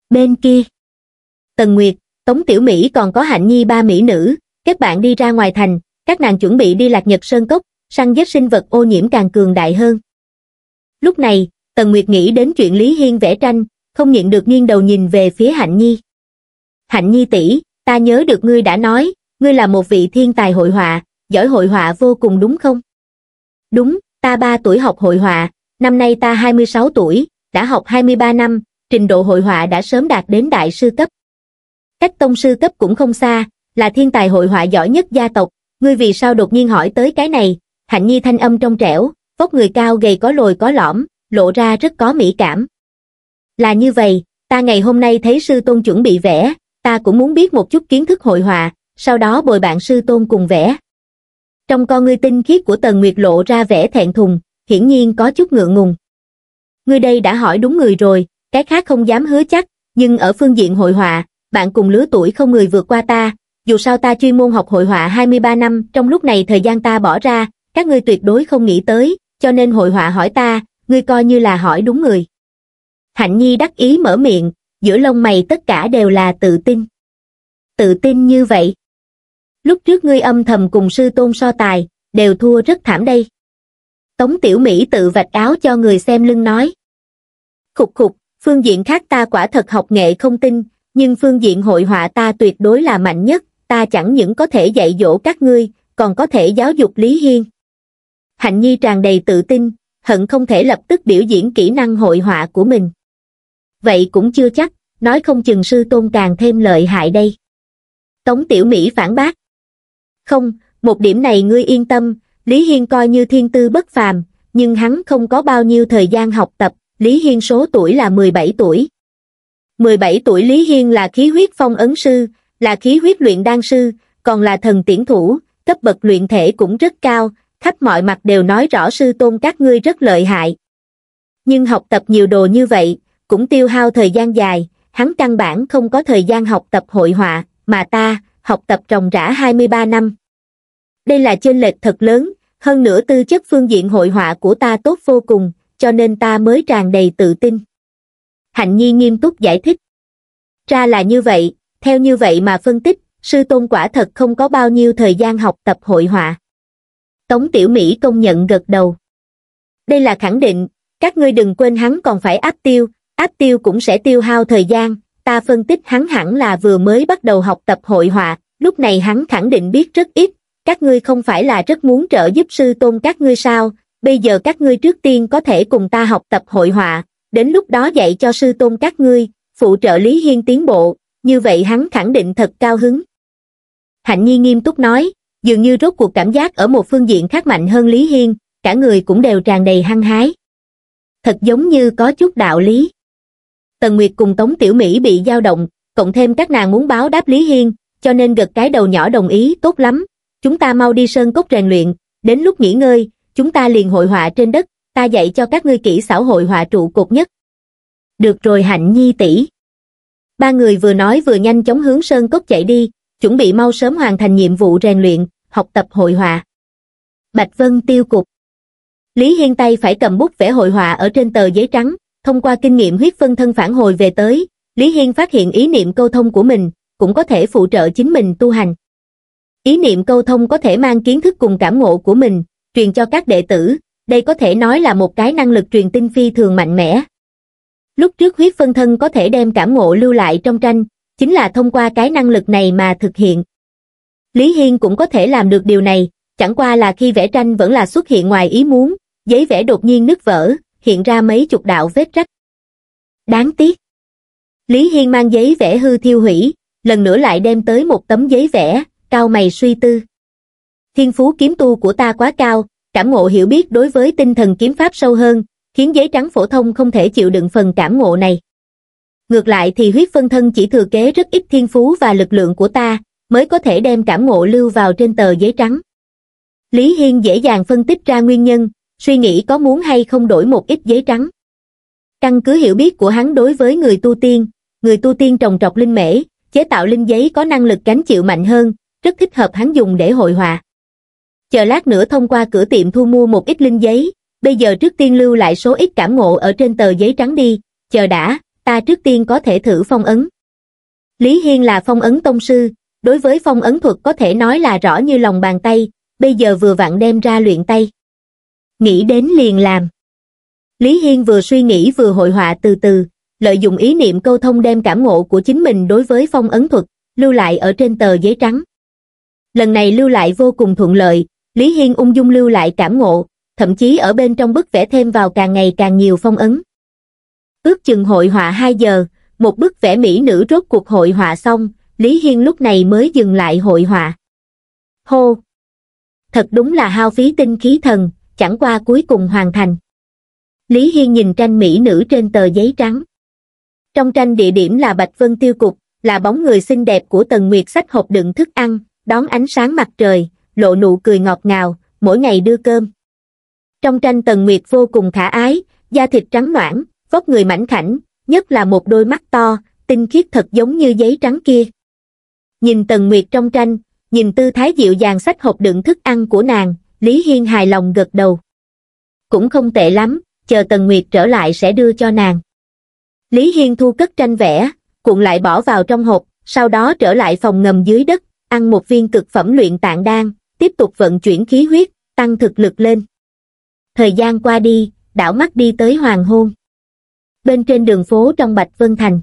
A: bên kia tần nguyệt tống tiểu mỹ còn có hạnh nhi ba mỹ nữ các bạn đi ra ngoài thành các nàng chuẩn bị đi lạc nhật sơn cốc săn giết sinh vật ô nhiễm càng cường đại hơn. Lúc này, Tần Nguyệt nghĩ đến chuyện Lý Hiên vẽ tranh, không nhịn được nghiêng đầu nhìn về phía Hạnh Nhi. Hạnh Nhi tỷ, ta nhớ được ngươi đã nói, ngươi là một vị thiên tài hội họa, giỏi hội họa vô cùng đúng không? Đúng, ta 3 tuổi học hội họa, năm nay ta 26 tuổi, đã học 23 năm, trình độ hội họa đã sớm đạt đến đại sư cấp. Cách tông sư cấp cũng không xa, là thiên tài hội họa giỏi nhất gia tộc, ngươi vì sao đột nhiên hỏi tới cái này, Hạnh Nhi thanh âm trong trẻo, vóc người cao gầy có lồi có lõm, lộ ra rất có mỹ cảm. Là như vậy, ta ngày hôm nay thấy sư tôn chuẩn bị vẽ, ta cũng muốn biết một chút kiến thức hội họa, sau đó bồi bạn sư tôn cùng vẽ. Trong con ngươi tinh khiết của Tần Nguyệt lộ ra vẻ thẹn thùng, hiển nhiên có chút ngượng ngùng. Ngươi đây đã hỏi đúng người rồi, cái khác không dám hứa chắc, nhưng ở phương diện hội họa, bạn cùng lứa tuổi không người vượt qua ta, dù sao ta chuyên môn học hội họa 23 năm, trong lúc này thời gian ta bỏ ra, các ngươi tuyệt đối không nghĩ tới, cho nên hội họa hỏi ta, ngươi coi như là hỏi đúng người. Hạnh Nhi đắc ý mở miệng, giữa lông mày tất cả đều là tự tin. Tự tin như vậy. Lúc trước ngươi âm thầm cùng sư tôn so tài, đều thua rất thảm đây. Tống Tiểu Mỹ tự vạch áo cho người xem lưng nói. Khục khục, phương diện khác ta quả thật học nghệ không tin, nhưng phương diện hội họa ta tuyệt đối là mạnh nhất, ta chẳng những có thể dạy dỗ các ngươi, còn có thể giáo dục Lý Hiên. Hạnh Nhi tràn đầy tự tin, hận không thể lập tức biểu diễn kỹ năng hội họa của mình. Vậy cũng chưa chắc, nói không chừng sư tôn càng thêm lợi hại đây. Tống Tiểu Mỹ phản bác. Không, một điểm này ngươi yên tâm, Lý Hiên coi như thiên tư bất phàm, nhưng hắn không có bao nhiêu thời gian học tập, Lý Hiên số tuổi là 17 tuổi. 17 tuổi Lý Hiên là khí huyết phong ấn sư, là khí huyết luyện đan sư, còn là thần tiễn thủ, cấp bậc luyện thể cũng rất cao, khách mọi mặt đều nói rõ sư tôn các ngươi rất lợi hại. Nhưng học tập nhiều đồ như vậy, cũng tiêu hao thời gian dài, hắn căn bản không có thời gian học tập hội họa, mà ta, học tập trồng rã 23 năm. Đây là chênh lệch thật lớn, hơn nữa tư chất phương diện hội họa của ta tốt vô cùng, cho nên ta mới tràn đầy tự tin. Hạnh Nhi nghiêm túc giải thích. Ra là như vậy, theo như vậy mà phân tích, sư tôn quả thật không có bao nhiêu thời gian học tập hội họa. Tống Tiểu Mỹ công nhận gật đầu. Đây là khẳng định, các ngươi đừng quên hắn còn phải áp tiêu, áp tiêu cũng sẽ tiêu hao thời gian, ta phân tích hắn hẳn là vừa mới bắt đầu học tập hội họa, lúc này hắn khẳng định biết rất ít, các ngươi không phải là rất muốn trợ giúp sư tôn các ngươi sao, bây giờ các ngươi trước tiên có thể cùng ta học tập hội họa, đến lúc đó dạy cho sư tôn các ngươi, phụ trợ Lý Hiên tiến bộ, như vậy hắn khẳng định thật cao hứng. Hạnh Nhi nghiêm túc nói, dường như rốt cuộc cảm giác ở một phương diện khác mạnh hơn Lý Hiên, cả người cũng đều tràn đầy hăng hái. Thật giống như có chút đạo lý. Tần Nguyệt cùng Tống Tiểu Mỹ bị dao động, cộng thêm các nàng muốn báo đáp Lý Hiên, cho nên gật cái đầu nhỏ đồng ý tốt lắm. Chúng ta mau đi sơn cốc rèn luyện, đến lúc nghỉ ngơi, chúng ta liền hội họa trên đất, ta dạy cho các ngươi kỹ xảo hội họa trụ cột nhất. Được rồi Hạnh Nhi tỷ. Ba người vừa nói vừa nhanh chóng hướng sơn cốc chạy đi, chuẩn bị mau sớm hoàn thành nhiệm vụ rèn luyện, học tập hội họa. Bạch Vân tiêu cục Lý Hiên tay phải cầm bút vẽ hội họa ở trên tờ giấy trắng, thông qua kinh nghiệm huyết phân thân phản hồi về tới, Lý Hiên phát hiện ý niệm câu thông của mình, cũng có thể phụ trợ chính mình tu hành. Ý niệm câu thông có thể mang kiến thức cùng cảm ngộ của mình, truyền cho các đệ tử, đây có thể nói là một cái năng lực truyền tinh phi thường mạnh mẽ. Lúc trước huyết phân thân có thể đem cảm ngộ lưu lại trong tranh, chính là thông qua cái năng lực này mà thực hiện. Lý Hiên cũng có thể làm được điều này, chẳng qua là khi vẽ tranh vẫn là xuất hiện ngoài ý muốn, giấy vẽ đột nhiên nứt vỡ, hiện ra mấy chục đạo vết rách. Đáng tiếc. Lý Hiên mang giấy vẽ hư thiêu hủy, lần nữa lại đem tới một tấm giấy vẽ, cao mày suy tư. Thiên phú kiếm tu của ta quá cao, cảm ngộ hiểu biết đối với tinh thần kiếm pháp sâu hơn, khiến giấy trắng phổ thông không thể chịu đựng phần cảm ngộ này ngược lại thì huyết phân thân chỉ thừa kế rất ít thiên phú và lực lượng của ta, mới có thể đem cảm ngộ lưu vào trên tờ giấy trắng. Lý Hiên dễ dàng phân tích ra nguyên nhân, suy nghĩ có muốn hay không đổi một ít giấy trắng. Căn cứ hiểu biết của hắn đối với người tu tiên, người tu tiên trồng trọt linh mễ, chế tạo linh giấy có năng lực cánh chịu mạnh hơn, rất thích hợp hắn dùng để hội họa. Chờ lát nữa thông qua cửa tiệm thu mua một ít linh giấy, bây giờ trước tiên lưu lại số ít cảm ngộ ở trên tờ giấy trắng đi, chờ đã, ta trước tiên có thể thử phong ấn. Lý Hiên là phong ấn tông sư, đối với phong ấn thuật có thể nói là rõ như lòng bàn tay, bây giờ vừa vặn đem ra luyện tay. Nghĩ đến liền làm. Lý Hiên vừa suy nghĩ vừa hội họa từ từ, lợi dụng ý niệm câu thông đem cảm ngộ của chính mình đối với phong ấn thuật, lưu lại ở trên tờ giấy trắng. Lần này lưu lại vô cùng thuận lợi, Lý Hiên ung dung lưu lại cảm ngộ, thậm chí ở bên trong bức vẽ thêm vào càng ngày càng nhiều phong ấn. Ước chừng hội họa 2 giờ, một bức vẽ mỹ nữ rốt cuộc hội họa xong, Lý Hiên lúc này mới dừng lại hội họa. Hô! Thật đúng là hao phí tinh khí thần, chẳng qua cuối cùng hoàn thành. Lý Hiên nhìn tranh mỹ nữ trên tờ giấy trắng. Trong tranh địa điểm là Bạch Vân Tiêu Cục, là bóng người xinh đẹp của Tần Nguyệt sách hộp đựng thức ăn, đón ánh sáng mặt trời, lộ nụ cười ngọt ngào, mỗi ngày đưa cơm. Trong tranh Tần Nguyệt vô cùng khả ái, da thịt trắng noãn, vóc người mảnh khảnh, nhất là một đôi mắt to, tinh khiết thật giống như giấy trắng kia. Nhìn Tần Nguyệt trong tranh, nhìn tư thái dịu dàng sách hộp đựng thức ăn của nàng, Lý Hiên hài lòng gật đầu. Cũng không tệ lắm, chờ Tần Nguyệt trở lại sẽ đưa cho nàng. Lý Hiên thu cất tranh vẽ, cuộn lại bỏ vào trong hộp, sau đó trở lại phòng ngầm dưới đất, ăn một viên cực phẩm luyện tạng đan, tiếp tục vận chuyển khí huyết, tăng thực lực lên. Thời gian qua đi, đảo mắt đi tới hoàng hôn bên trên đường phố trong Bạch Vân Thành.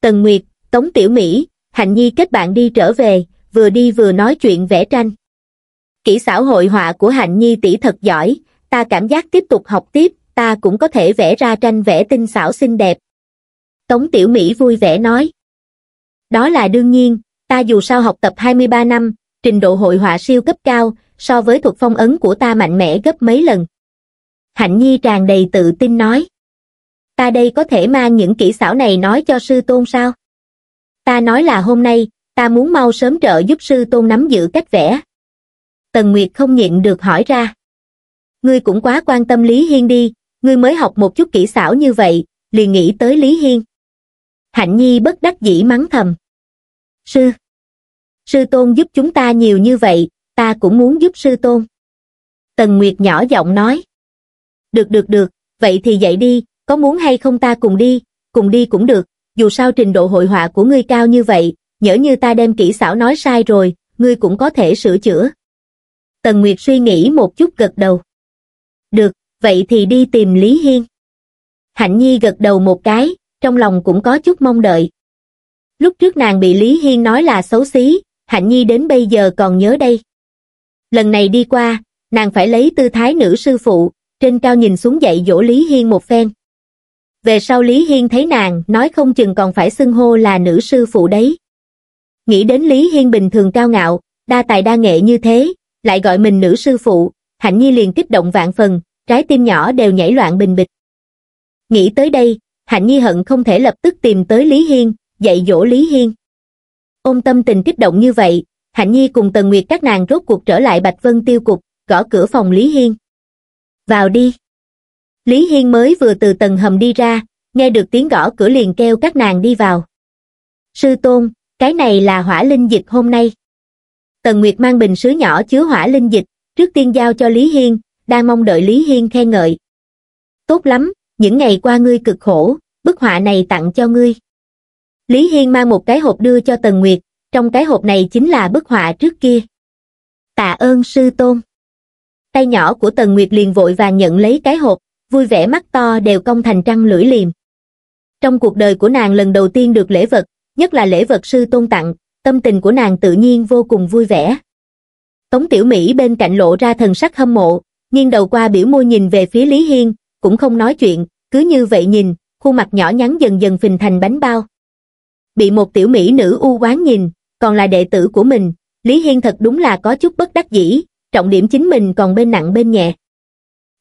A: Tần Nguyệt, Tống Tiểu Mỹ, Hạnh Nhi kết bạn đi trở về, vừa đi vừa nói chuyện vẽ tranh. Kỹ xảo hội họa của Hạnh Nhi tỷ thật giỏi, ta cảm giác tiếp tục học tiếp, ta cũng có thể vẽ ra tranh vẽ tinh xảo xinh đẹp. Tống Tiểu Mỹ vui vẻ nói. Đó là đương nhiên, ta dù sao học tập 23 năm, trình độ hội họa siêu cấp cao, so với thuật phong ấn của ta mạnh mẽ gấp mấy lần. Hạnh Nhi tràn đầy tự tin nói ta đây có thể mang những kỹ xảo này nói cho sư tôn sao? Ta nói là hôm nay, ta muốn mau sớm trợ giúp sư tôn nắm giữ cách vẽ. Tần Nguyệt không nhịn được hỏi ra. Ngươi cũng quá quan tâm Lý Hiên đi, ngươi mới học một chút kỹ xảo như vậy, liền nghĩ tới Lý Hiên. Hạnh Nhi bất đắc dĩ mắng thầm. Sư! Sư tôn giúp chúng ta nhiều như vậy, ta cũng muốn giúp sư tôn. Tần Nguyệt nhỏ giọng nói. Được được được, vậy thì dậy đi, có muốn hay không ta cùng đi, cùng đi cũng được, dù sao trình độ hội họa của ngươi cao như vậy, nhỡ như ta đem kỹ xảo nói sai rồi, ngươi cũng có thể sửa chữa. Tần Nguyệt suy nghĩ một chút gật đầu. Được, vậy thì đi tìm Lý Hiên. Hạnh Nhi gật đầu một cái, trong lòng cũng có chút mong đợi. Lúc trước nàng bị Lý Hiên nói là xấu xí, Hạnh Nhi đến bây giờ còn nhớ đây. Lần này đi qua, nàng phải lấy tư thái nữ sư phụ, trên cao nhìn xuống dạy dỗ Lý Hiên một phen về sau Lý Hiên thấy nàng, nói không chừng còn phải xưng hô là nữ sư phụ đấy. Nghĩ đến Lý Hiên bình thường cao ngạo, đa tài đa nghệ như thế, lại gọi mình nữ sư phụ, Hạnh Nhi liền kích động vạn phần, trái tim nhỏ đều nhảy loạn bình bịch. Nghĩ tới đây, Hạnh Nhi hận không thể lập tức tìm tới Lý Hiên, dạy dỗ Lý Hiên. Ôm tâm tình kích động như vậy, Hạnh Nhi cùng Tần Nguyệt các nàng rốt cuộc trở lại Bạch Vân tiêu cục, gõ cửa phòng Lý Hiên. Vào đi lý hiên mới vừa từ tầng hầm đi ra nghe được tiếng gõ cửa liền kêu các nàng đi vào sư tôn cái này là hỏa linh dịch hôm nay tần nguyệt mang bình sứ nhỏ chứa hỏa linh dịch trước tiên giao cho lý hiên đang mong đợi lý hiên khen ngợi tốt lắm những ngày qua ngươi cực khổ bức họa này tặng cho ngươi lý hiên mang một cái hộp đưa cho tần nguyệt trong cái hộp này chính là bức họa trước kia tạ ơn sư tôn tay nhỏ của tần nguyệt liền vội vàng nhận lấy cái hộp vui vẻ mắt to đều cong thành trăng lưỡi liềm. Trong cuộc đời của nàng lần đầu tiên được lễ vật, nhất là lễ vật sư tôn tặng, tâm tình của nàng tự nhiên vô cùng vui vẻ. Tống Tiểu Mỹ bên cạnh lộ ra thần sắc hâm mộ, nghiêng đầu qua biểu môi nhìn về phía Lý Hiên, cũng không nói chuyện, cứ như vậy nhìn, khuôn mặt nhỏ nhắn dần dần phình thành bánh bao. Bị một tiểu mỹ nữ u quán nhìn, còn là đệ tử của mình, Lý Hiên thật đúng là có chút bất đắc dĩ, trọng điểm chính mình còn bên nặng bên nhẹ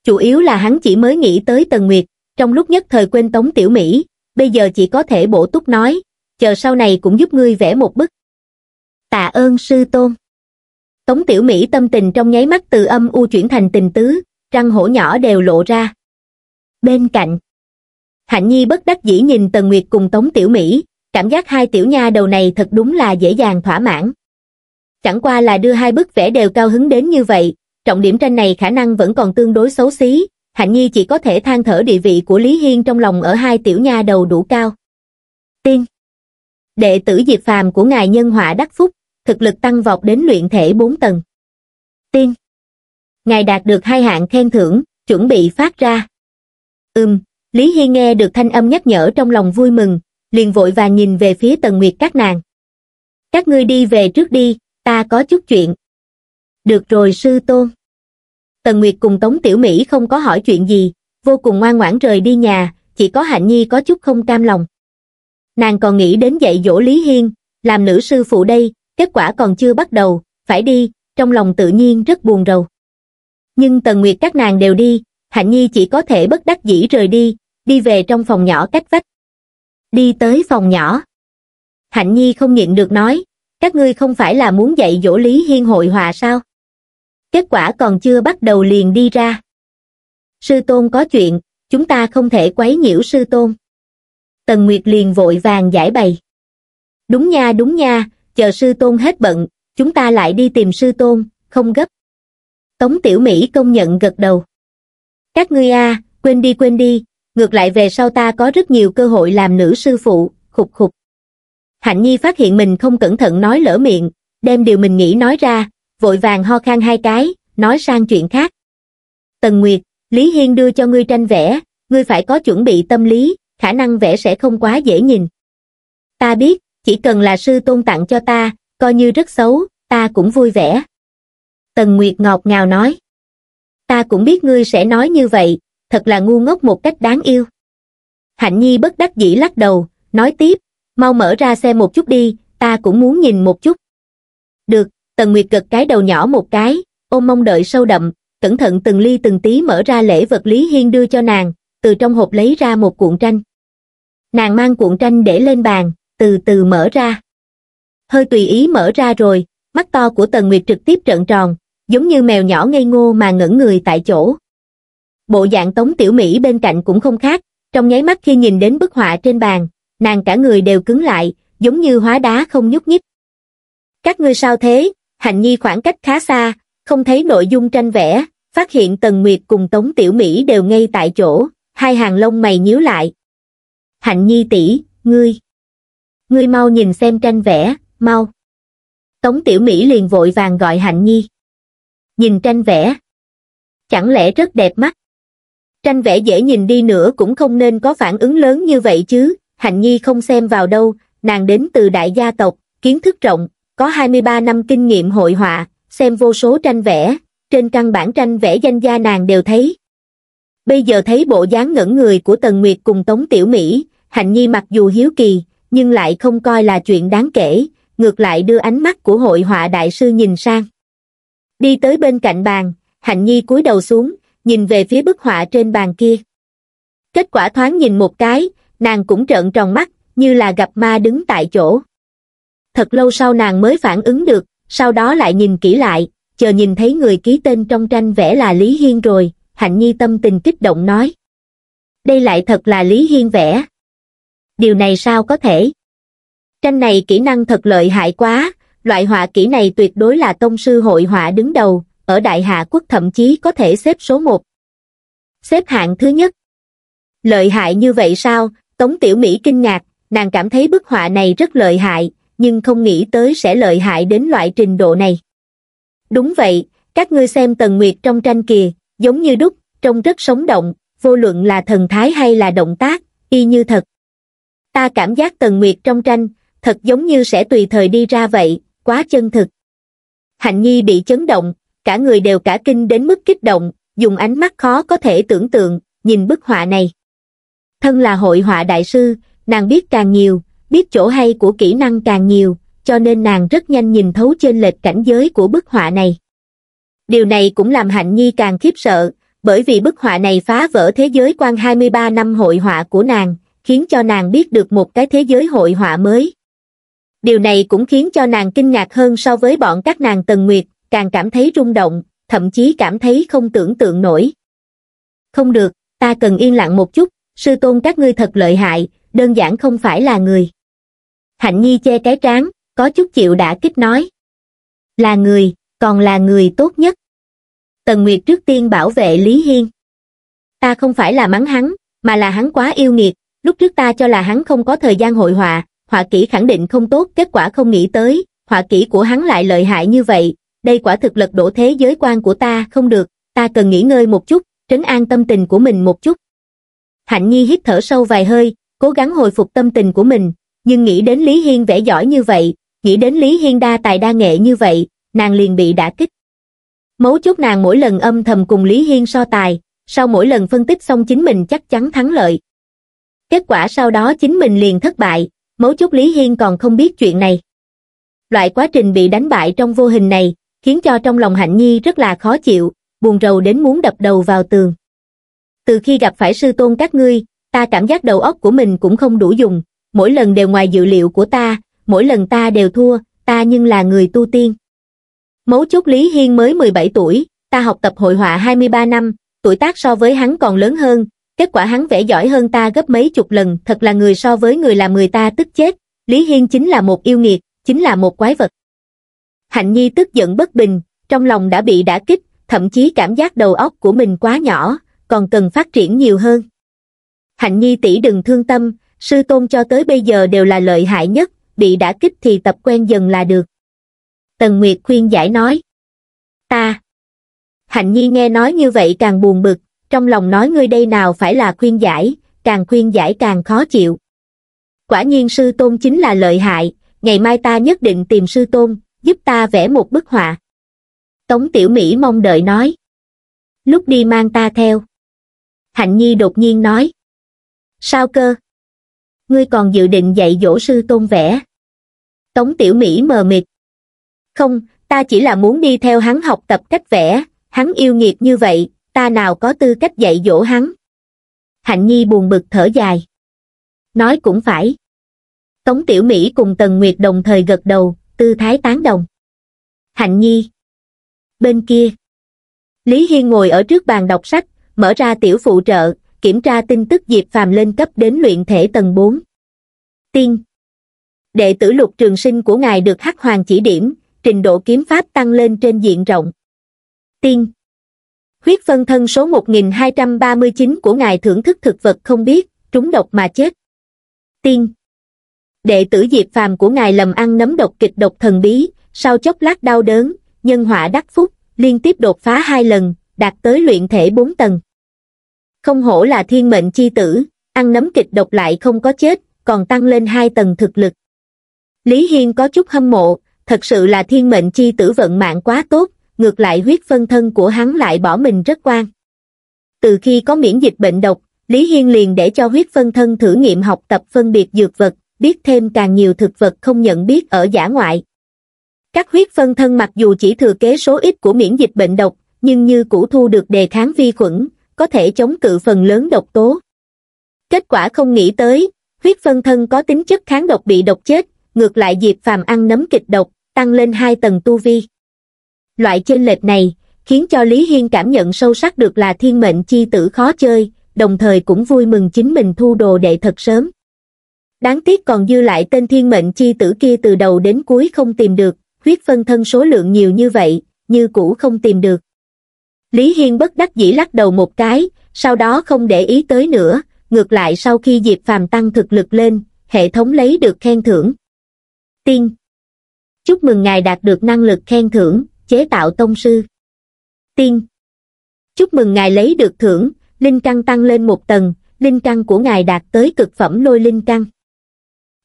A: chủ yếu là hắn chỉ mới nghĩ tới Tần Nguyệt, trong lúc nhất thời quên Tống Tiểu Mỹ, bây giờ chỉ có thể bổ túc nói, chờ sau này cũng giúp ngươi vẽ một bức. Tạ ơn sư tôn. Tống Tiểu Mỹ tâm tình trong nháy mắt từ âm u chuyển thành tình tứ, răng hổ nhỏ đều lộ ra. Bên cạnh, Hạnh Nhi bất đắc dĩ nhìn Tần Nguyệt cùng Tống Tiểu Mỹ, cảm giác hai tiểu nha đầu này thật đúng là dễ dàng thỏa mãn. Chẳng qua là đưa hai bức vẽ đều cao hứng đến như vậy, trọng điểm tranh này khả năng vẫn còn tương đối xấu xí, Hạnh Nhi chỉ có thể than thở địa vị của Lý Hiên trong lòng ở hai tiểu nha đầu đủ cao. Tiên Đệ tử Diệp Phàm của Ngài Nhân Họa Đắc Phúc, thực lực tăng vọt đến luyện thể 4 tầng. Tiên Ngài đạt được hai hạng khen thưởng, chuẩn bị phát ra. Ừm, Lý Hiên nghe được thanh âm nhắc nhở trong lòng vui mừng, liền vội và nhìn về phía Tần Nguyệt các nàng. Các ngươi đi về trước đi, ta có chút chuyện. Được rồi sư tôn. Tần Nguyệt cùng Tống Tiểu Mỹ không có hỏi chuyện gì, vô cùng ngoan ngoãn rời đi nhà, chỉ có Hạnh Nhi có chút không cam lòng. Nàng còn nghĩ đến dạy dỗ Lý Hiên, làm nữ sư phụ đây, kết quả còn chưa bắt đầu, phải đi, trong lòng tự nhiên rất buồn rầu. Nhưng Tần Nguyệt các nàng đều đi, Hạnh Nhi chỉ có thể bất đắc dĩ rời đi, đi về trong phòng nhỏ cách vách. Đi tới phòng nhỏ. Hạnh Nhi không nhịn được nói, các ngươi không phải là muốn dạy dỗ Lý Hiên hội hòa sao? kết quả còn chưa bắt đầu liền đi ra sư tôn có chuyện chúng ta không thể quấy nhiễu sư tôn tần nguyệt liền vội vàng giải bày đúng nha đúng nha chờ sư tôn hết bận chúng ta lại đi tìm sư tôn không gấp tống tiểu mỹ công nhận gật đầu các ngươi a quên đi quên đi ngược lại về sau ta có rất nhiều cơ hội làm nữ sư phụ khục khục hạnh nhi phát hiện mình không cẩn thận nói lỡ miệng đem điều mình nghĩ nói ra vội vàng ho khan hai cái, nói sang chuyện khác. Tần Nguyệt, Lý Hiên đưa cho ngươi tranh vẽ, ngươi phải có chuẩn bị tâm lý, khả năng vẽ sẽ không quá dễ nhìn. Ta biết, chỉ cần là sư tôn tặng cho ta, coi như rất xấu, ta cũng vui vẻ. Tần Nguyệt ngọt ngào nói. Ta cũng biết ngươi sẽ nói như vậy, thật là ngu ngốc một cách đáng yêu. Hạnh Nhi bất đắc dĩ lắc đầu, nói tiếp, mau mở ra xem một chút đi, ta cũng muốn nhìn một chút. Được, tần nguyệt gật cái đầu nhỏ một cái ôm mong đợi sâu đậm cẩn thận từng ly từng tí mở ra lễ vật lý hiên đưa cho nàng từ trong hộp lấy ra một cuộn tranh nàng mang cuộn tranh để lên bàn từ từ mở ra hơi tùy ý mở ra rồi mắt to của tần nguyệt trực tiếp trợn tròn giống như mèo nhỏ ngây ngô mà ngẩn người tại chỗ bộ dạng tống tiểu mỹ bên cạnh cũng không khác trong nháy mắt khi nhìn đến bức họa trên bàn nàng cả người đều cứng lại giống như hóa đá không nhúc nhích các ngươi sao thế Hạnh Nhi khoảng cách khá xa, không thấy nội dung tranh vẽ, phát hiện Tần Nguyệt cùng Tống Tiểu Mỹ đều ngay tại chỗ, hai hàng lông mày nhíu lại. Hạnh Nhi tỷ, ngươi, ngươi mau nhìn xem tranh vẽ, mau. Tống Tiểu Mỹ liền vội vàng gọi Hạnh Nhi. Nhìn tranh vẽ. Chẳng lẽ rất đẹp mắt? Tranh vẽ dễ nhìn đi nữa cũng không nên có phản ứng lớn như vậy chứ, Hạnh Nhi không xem vào đâu, nàng đến từ đại gia tộc, kiến thức rộng, có 23 năm kinh nghiệm hội họa, xem vô số tranh vẽ, trên căn bản tranh vẽ danh gia nàng đều thấy. Bây giờ thấy bộ dáng ngẩn người của Tần Nguyệt cùng Tống Tiểu Mỹ, Hạnh Nhi mặc dù hiếu kỳ, nhưng lại không coi là chuyện đáng kể, ngược lại đưa ánh mắt của hội họa đại sư nhìn sang. Đi tới bên cạnh bàn, Hạnh Nhi cúi đầu xuống, nhìn về phía bức họa trên bàn kia. Kết quả thoáng nhìn một cái, nàng cũng trợn tròn mắt, như là gặp ma đứng tại chỗ thật lâu sau nàng mới phản ứng được, sau đó lại nhìn kỹ lại, chờ nhìn thấy người ký tên trong tranh vẽ là Lý Hiên rồi, Hạnh Nhi tâm tình kích động nói. Đây lại thật là Lý Hiên vẽ. Điều này sao có thể? Tranh này kỹ năng thật lợi hại quá, loại họa kỹ này tuyệt đối là tông sư hội họa đứng đầu, ở Đại Hạ Quốc thậm chí có thể xếp số 1. Xếp hạng thứ nhất. Lợi hại như vậy sao? Tống Tiểu Mỹ kinh ngạc, nàng cảm thấy bức họa này rất lợi hại, nhưng không nghĩ tới sẽ lợi hại đến loại trình độ này. Đúng vậy, các ngươi xem Tần Nguyệt trong tranh kìa, giống như đúc, trông rất sống động, vô luận là thần thái hay là động tác, y như thật. Ta cảm giác Tần Nguyệt trong tranh, thật giống như sẽ tùy thời đi ra vậy, quá chân thực. Hạnh Nhi bị chấn động, cả người đều cả kinh đến mức kích động, dùng ánh mắt khó có thể tưởng tượng, nhìn bức họa này. Thân là hội họa đại sư, nàng biết càng nhiều, biết chỗ hay của kỹ năng càng nhiều cho nên nàng rất nhanh nhìn thấu trên lệch cảnh giới của bức họa này điều này cũng làm hạnh nhi càng khiếp sợ bởi vì bức họa này phá vỡ thế giới quan 23 năm hội họa của nàng khiến cho nàng biết được một cái thế giới hội họa mới điều này cũng khiến cho nàng kinh ngạc hơn so với bọn các nàng tần nguyệt càng cảm thấy rung động thậm chí cảm thấy không tưởng tượng nổi không được ta cần yên lặng một chút sư tôn các ngươi thật lợi hại đơn giản không phải là người hạnh Nhi che cái trán có chút chịu đã kích nói là người còn là người tốt nhất tần nguyệt trước tiên bảo vệ lý hiên ta không phải là mắng hắn mà là hắn quá yêu nghiệt lúc trước ta cho là hắn không có thời gian hội họa họa kỹ khẳng định không tốt kết quả không nghĩ tới họa kỹ của hắn lại lợi hại như vậy đây quả thực lật đổ thế giới quan của ta không được ta cần nghỉ ngơi một chút trấn an tâm tình của mình một chút hạnh nhi hít thở sâu vài hơi cố gắng hồi phục tâm tình của mình nhưng nghĩ đến Lý Hiên vẽ giỏi như vậy, nghĩ đến Lý Hiên đa tài đa nghệ như vậy, nàng liền bị đả kích. Mấu chốt nàng mỗi lần âm thầm cùng Lý Hiên so tài, sau mỗi lần phân tích xong chính mình chắc chắn thắng lợi. Kết quả sau đó chính mình liền thất bại, mấu chốt Lý Hiên còn không biết chuyện này. Loại quá trình bị đánh bại trong vô hình này, khiến cho trong lòng Hạnh Nhi rất là khó chịu, buồn rầu đến muốn đập đầu vào tường. Từ khi gặp phải sư tôn các ngươi, ta cảm giác đầu óc của mình cũng không đủ dùng, mỗi lần đều ngoài dự liệu của ta, mỗi lần ta đều thua, ta nhưng là người tu tiên. Mấu chốt Lý Hiên mới 17 tuổi, ta học tập hội họa 23 năm, tuổi tác so với hắn còn lớn hơn, kết quả hắn vẽ giỏi hơn ta gấp mấy chục lần, thật là người so với người làm người ta tức chết, Lý Hiên chính là một yêu nghiệt, chính là một quái vật. Hạnh Nhi tức giận bất bình, trong lòng đã bị đả kích, thậm chí cảm giác đầu óc của mình quá nhỏ, còn cần phát triển nhiều hơn. Hạnh Nhi tỷ đừng thương tâm, sư tôn cho tới bây giờ đều là lợi hại nhất bị đã kích thì tập quen dần là được tần nguyệt khuyên giải nói ta hạnh nhi nghe nói như vậy càng buồn bực trong lòng nói ngươi đây nào phải là khuyên giải càng khuyên giải càng khó chịu quả nhiên sư tôn chính là lợi hại ngày mai ta nhất định tìm sư tôn giúp ta vẽ một bức họa tống tiểu mỹ mong đợi nói lúc đi mang ta theo hạnh nhi đột nhiên nói sao cơ ngươi còn dự định dạy dỗ sư tôn vẽ. Tống Tiểu Mỹ mờ mịt. Không, ta chỉ là muốn đi theo hắn học tập cách vẽ, hắn yêu nghiệt như vậy, ta nào có tư cách dạy dỗ hắn. Hạnh Nhi buồn bực thở dài. Nói cũng phải. Tống Tiểu Mỹ cùng Tần Nguyệt đồng thời gật đầu, tư thái tán đồng. Hạnh Nhi. Bên kia. Lý Hiên ngồi ở trước bàn đọc sách, mở ra tiểu phụ trợ, kiểm tra tin tức Diệp Phàm lên cấp đến luyện thể tầng 4. Tiên Đệ tử lục trường sinh của ngài được Hắc Hoàng chỉ điểm, trình độ kiếm pháp tăng lên trên diện rộng. Tiên Huyết phân thân số 1239 của ngài thưởng thức thực vật không biết, trúng độc mà chết. Tiên Đệ tử Diệp Phàm của ngài lầm ăn nấm độc kịch độc thần bí, sau chốc lát đau đớn, nhân họa đắc phúc, liên tiếp đột phá hai lần, đạt tới luyện thể 4 tầng không hổ là thiên mệnh chi tử, ăn nấm kịch độc lại không có chết, còn tăng lên hai tầng thực lực. Lý Hiên có chút hâm mộ, thật sự là thiên mệnh chi tử vận mạng quá tốt, ngược lại huyết phân thân của hắn lại bỏ mình rất quan. Từ khi có miễn dịch bệnh độc, Lý Hiên liền để cho huyết phân thân thử nghiệm học tập phân biệt dược vật, biết thêm càng nhiều thực vật không nhận biết ở giả ngoại. Các huyết phân thân mặc dù chỉ thừa kế số ít của miễn dịch bệnh độc, nhưng như cũ thu được đề kháng vi khuẩn, có thể chống cự phần lớn độc tố. Kết quả không nghĩ tới, huyết phân thân có tính chất kháng độc bị độc chết, ngược lại Diệp Phàm ăn nấm kịch độc, tăng lên hai tầng tu vi. Loại chênh lệch này, khiến cho Lý Hiên cảm nhận sâu sắc được là thiên mệnh chi tử khó chơi, đồng thời cũng vui mừng chính mình thu đồ đệ thật sớm. Đáng tiếc còn dư lại tên thiên mệnh chi tử kia từ đầu đến cuối không tìm được, huyết phân thân số lượng nhiều như vậy, như cũ không tìm được. Lý Hiên bất đắc dĩ lắc đầu một cái, sau đó không để ý tới nữa, ngược lại sau khi Diệp Phàm tăng thực lực lên, hệ thống lấy được khen thưởng. Tiên Chúc mừng ngài đạt được năng lực khen thưởng, chế tạo tông sư. Tiên Chúc mừng ngài lấy được thưởng, linh căn tăng lên một tầng, linh căn của ngài đạt tới cực phẩm lôi linh căn.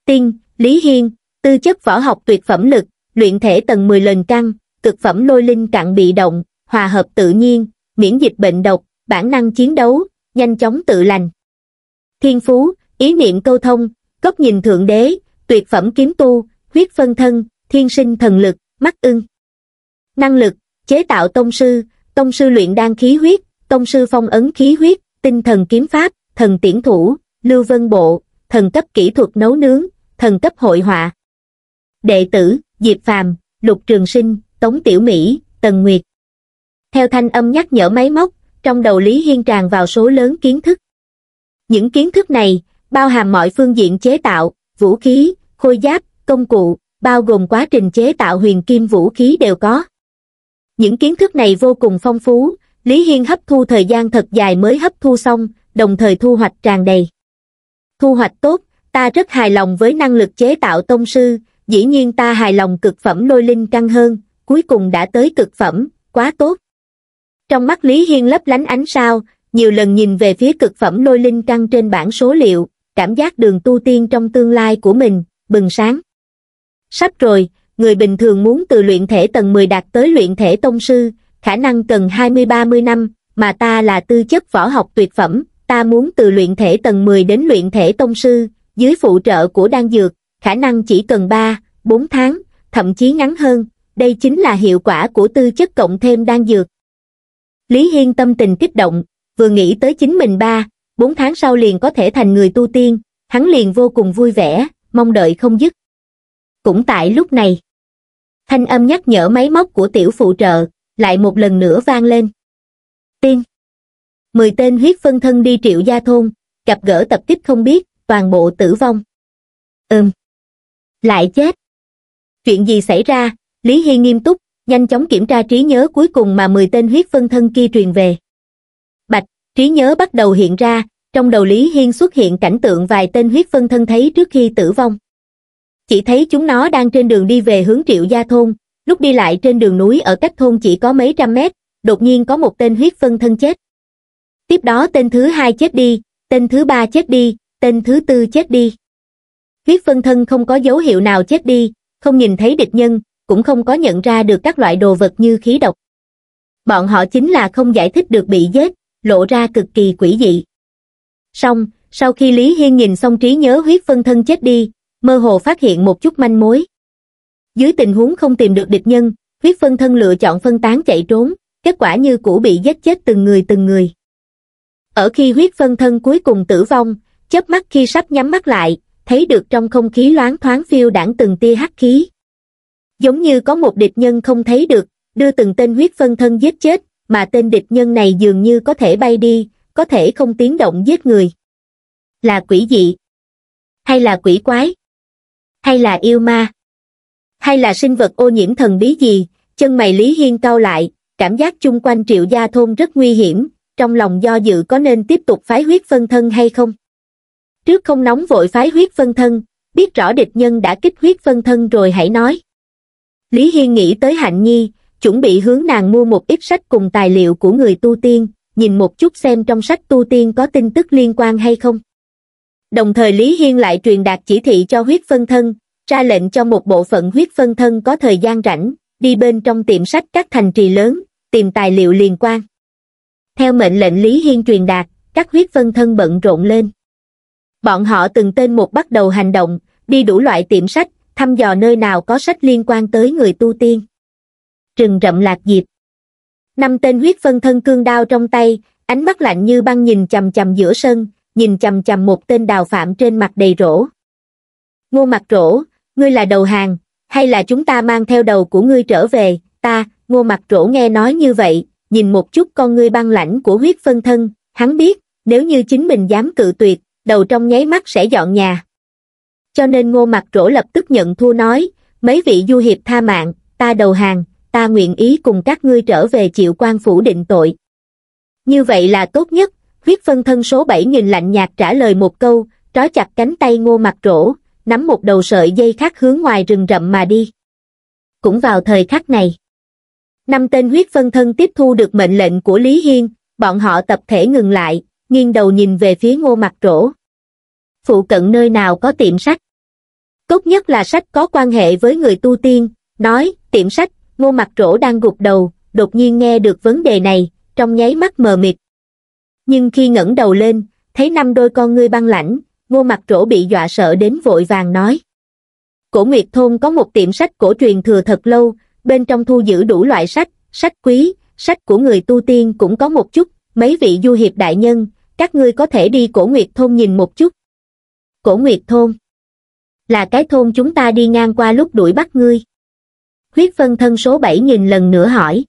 A: Tiên, Lý Hiên, tư chất võ học tuyệt phẩm lực, luyện thể tầng 10 lần căn, cực phẩm lôi linh cạn bị động, hòa hợp tự nhiên, miễn dịch bệnh độc, bản năng chiến đấu, nhanh chóng tự lành. Thiên phú, ý niệm câu thông, góc nhìn thượng đế, tuyệt phẩm kiếm tu, huyết phân thân, thiên sinh thần lực, mắt ưng. Năng lực, chế tạo tông sư, tông sư luyện đan khí huyết, tông sư phong ấn khí huyết, tinh thần kiếm pháp, thần tiễn thủ, lưu vân bộ, thần cấp kỹ thuật nấu nướng, thần cấp hội họa. Đệ tử, Diệp Phàm, Lục Trường Sinh, Tống Tiểu Mỹ, Tần Nguyệt theo thanh âm nhắc nhở máy móc trong đầu lý hiên tràn vào số lớn kiến thức những kiến thức này bao hàm mọi phương diện chế tạo vũ khí khôi giáp công cụ bao gồm quá trình chế tạo huyền kim vũ khí đều có những kiến thức này vô cùng phong phú lý hiên hấp thu thời gian thật dài mới hấp thu xong đồng thời thu hoạch tràn đầy thu hoạch tốt ta rất hài lòng với năng lực chế tạo tông sư dĩ nhiên ta hài lòng cực phẩm lôi linh căng hơn cuối cùng đã tới cực phẩm quá tốt trong mắt lý hiên lấp lánh ánh sao nhiều lần nhìn về phía cực phẩm lôi linh trăng trên bảng số liệu cảm giác đường tu tiên trong tương lai của mình bừng sáng sắp rồi người bình thường muốn từ luyện thể tầng 10 đạt tới luyện thể tông sư khả năng cần 20-30 năm mà ta là tư chất võ học tuyệt phẩm ta muốn từ luyện thể tầng 10 đến luyện thể tông sư dưới phụ trợ của đan dược khả năng chỉ cần 3-4 tháng thậm chí ngắn hơn đây chính là hiệu quả của tư chất cộng thêm đan dược Lý Hiên tâm tình kích động, vừa nghĩ tới chính mình ba, bốn tháng sau liền có thể thành người tu tiên, hắn liền vô cùng vui vẻ, mong đợi không dứt. Cũng tại lúc này, thanh âm nhắc nhở máy móc của tiểu phụ trợ, lại một lần nữa vang lên. Tiên Mười tên huyết phân thân đi triệu gia thôn, gặp gỡ tập kích không biết, toàn bộ tử vong. Ừm. Lại chết. Chuyện gì xảy ra, Lý Hiên nghiêm túc, nhanh chóng kiểm tra trí nhớ cuối cùng mà mười tên huyết phân thân kia truyền về bạch trí nhớ bắt đầu hiện ra trong đầu lý hiên xuất hiện cảnh tượng vài tên huyết phân thân thấy trước khi tử vong chỉ thấy chúng nó đang trên đường đi về hướng triệu gia thôn lúc đi lại trên đường núi ở cách thôn chỉ có mấy trăm mét đột nhiên có một tên huyết phân thân chết tiếp đó tên thứ hai chết đi tên thứ ba chết đi tên thứ tư chết đi huyết phân thân không có dấu hiệu nào chết đi không nhìn thấy địch nhân cũng không có nhận ra được các loại đồ vật như khí độc. Bọn họ chính là không giải thích được bị giết, lộ ra cực kỳ quỷ dị. Xong, sau khi Lý Hiên nhìn xong trí nhớ huyết phân thân chết đi, mơ hồ phát hiện một chút manh mối. Dưới tình huống không tìm được địch nhân, huyết phân thân lựa chọn phân tán chạy trốn, kết quả như cũ bị giết chết từng người từng người. Ở khi huyết phân thân cuối cùng tử vong, chớp mắt khi sắp nhắm mắt lại, thấy được trong không khí loáng thoáng phiêu đảng từng tia hắc khí giống như có một địch nhân không thấy được, đưa từng tên huyết phân thân giết chết, mà tên địch nhân này dường như có thể bay đi, có thể không tiến động giết người. Là quỷ dị? Hay là quỷ quái? Hay là yêu ma? Hay là sinh vật ô nhiễm thần bí gì? Chân mày Lý Hiên cau lại, cảm giác chung quanh triệu gia thôn rất nguy hiểm, trong lòng do dự có nên tiếp tục phái huyết phân thân hay không? Trước không nóng vội phái huyết phân thân, biết rõ địch nhân đã kích huyết phân thân rồi hãy nói. Lý Hiên nghĩ tới Hạnh Nhi, chuẩn bị hướng nàng mua một ít sách cùng tài liệu của người tu tiên, nhìn một chút xem trong sách tu tiên có tin tức liên quan hay không. Đồng thời Lý Hiên lại truyền đạt chỉ thị cho huyết phân thân, ra lệnh cho một bộ phận huyết phân thân có thời gian rảnh, đi bên trong tiệm sách các thành trì lớn, tìm tài liệu liên quan. Theo mệnh lệnh Lý Hiên truyền đạt, các huyết phân thân bận rộn lên. Bọn họ từng tên một bắt đầu hành động, đi đủ loại tiệm sách, thăm dò nơi nào có sách liên quan tới người tu tiên. Trừng rậm lạc diệp. Năm tên huyết phân thân cương đao trong tay, ánh mắt lạnh như băng nhìn chầm chầm giữa sân, nhìn chầm chầm một tên đào phạm trên mặt đầy rỗ. Ngô mặt rỗ, ngươi là đầu hàng, hay là chúng ta mang theo đầu của ngươi trở về, ta, ngô mặt rỗ nghe nói như vậy, nhìn một chút con ngươi băng lãnh của huyết phân thân, hắn biết, nếu như chính mình dám cự tuyệt, đầu trong nháy mắt sẽ dọn nhà cho nên ngô mặt rỗ lập tức nhận thua nói mấy vị du hiệp tha mạng ta đầu hàng ta nguyện ý cùng các ngươi trở về chịu quan phủ định tội như vậy là tốt nhất huyết phân thân số bảy nghìn lạnh nhạt trả lời một câu trói chặt cánh tay ngô mặt rỗ nắm một đầu sợi dây khác hướng ngoài rừng rậm mà đi cũng vào thời khắc này năm tên huyết phân thân tiếp thu được mệnh lệnh của lý hiên bọn họ tập thể ngừng lại nghiêng đầu nhìn về phía ngô mặt rỗ phụ cận nơi nào có tiệm sách. Tốt nhất là sách có quan hệ với người tu tiên, nói, tiệm sách, ngô mặt rỗ đang gục đầu, đột nhiên nghe được vấn đề này, trong nháy mắt mờ mịt. Nhưng khi ngẩng đầu lên, thấy năm đôi con ngươi băng lãnh, ngô mặt rỗ bị dọa sợ đến vội vàng nói. Cổ Nguyệt Thôn có một tiệm sách cổ truyền thừa thật lâu, bên trong thu giữ đủ loại sách, sách quý, sách của người tu tiên cũng có một chút, mấy vị du hiệp đại nhân, các ngươi có thể đi cổ Nguyệt Thôn nhìn một chút cổ nguyệt thôn. Là cái thôn chúng ta đi ngang qua lúc đuổi bắt ngươi. Khuyết phân thân số 7.000 lần nữa hỏi.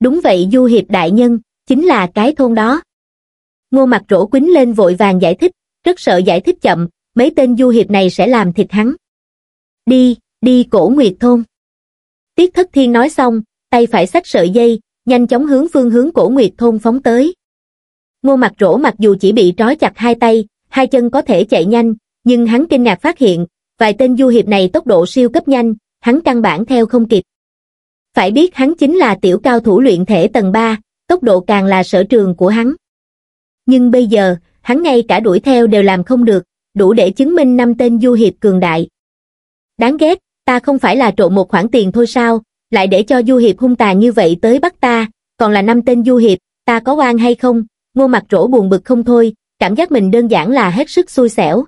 A: Đúng vậy du hiệp đại nhân, chính là cái thôn đó. Ngô mặt rỗ quính lên vội vàng giải thích, rất sợ giải thích chậm, mấy tên du hiệp này sẽ làm thịt hắn. Đi, đi cổ nguyệt thôn. Tiết thất thiên nói xong, tay phải xách sợi dây, nhanh chóng hướng phương hướng cổ nguyệt thôn phóng tới. Ngô mặt rỗ mặc dù chỉ bị trói chặt hai tay, hai chân có thể chạy nhanh, nhưng hắn kinh ngạc phát hiện, vài tên du hiệp này tốc độ siêu cấp nhanh, hắn căn bản theo không kịp. Phải biết hắn chính là tiểu cao thủ luyện thể tầng 3, tốc độ càng là sở trường của hắn. Nhưng bây giờ, hắn ngay cả đuổi theo đều làm không được, đủ để chứng minh năm tên du hiệp cường đại. Đáng ghét, ta không phải là trộm một khoản tiền thôi sao, lại để cho du hiệp hung tà như vậy tới bắt ta, còn là năm tên du hiệp, ta có oan hay không? Ngô mặt rỗ buồn bực không thôi, cảm giác mình đơn giản là hết sức xui xẻo.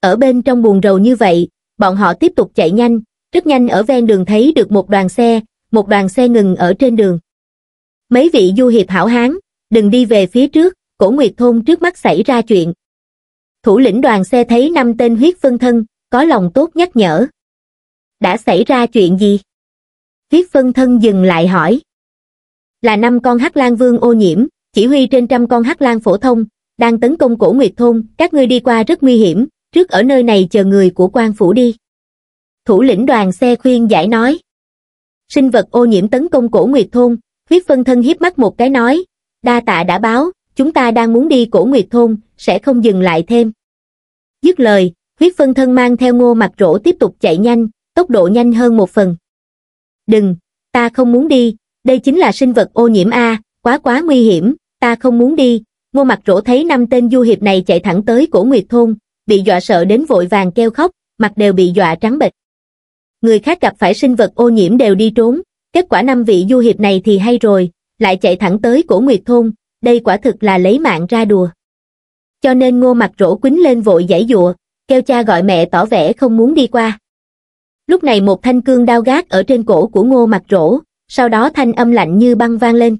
A: Ở bên trong buồn rầu như vậy, bọn họ tiếp tục chạy nhanh, rất nhanh ở ven đường thấy được một đoàn xe, một đoàn xe ngừng ở trên đường. Mấy vị du hiệp hảo hán, đừng đi về phía trước, cổ nguyệt thôn trước mắt xảy ra chuyện. Thủ lĩnh đoàn xe thấy năm tên huyết phân thân, có lòng tốt nhắc nhở. Đã xảy ra chuyện gì? Huyết phân thân dừng lại hỏi. Là năm con hắc lang vương ô nhiễm, chỉ huy trên trăm con hắc lang phổ thông, đang tấn công cổ nguyệt thôn các ngươi đi qua rất nguy hiểm trước ở nơi này chờ người của quan phủ đi thủ lĩnh đoàn xe khuyên giải nói sinh vật ô nhiễm tấn công cổ nguyệt thôn huyết phân thân hiếp mắt một cái nói đa tạ đã báo chúng ta đang muốn đi cổ nguyệt thôn sẽ không dừng lại thêm dứt lời huyết phân thân mang theo ngô mặt rỗ tiếp tục chạy nhanh tốc độ nhanh hơn một phần đừng ta không muốn đi đây chính là sinh vật ô nhiễm a quá quá nguy hiểm ta không muốn đi ngô mặc rỗ thấy năm tên du hiệp này chạy thẳng tới cổ nguyệt thôn, bị dọa sợ đến vội vàng kêu khóc, mặt đều bị dọa trắng bệch. Người khác gặp phải sinh vật ô nhiễm đều đi trốn, kết quả năm vị du hiệp này thì hay rồi, lại chạy thẳng tới cổ nguyệt thôn, đây quả thực là lấy mạng ra đùa. Cho nên ngô mặc rỗ quýnh lên vội giải dụa, kêu cha gọi mẹ tỏ vẻ không muốn đi qua. Lúc này một thanh cương đao gác ở trên cổ của ngô mặc rỗ, sau đó thanh âm lạnh như băng vang lên.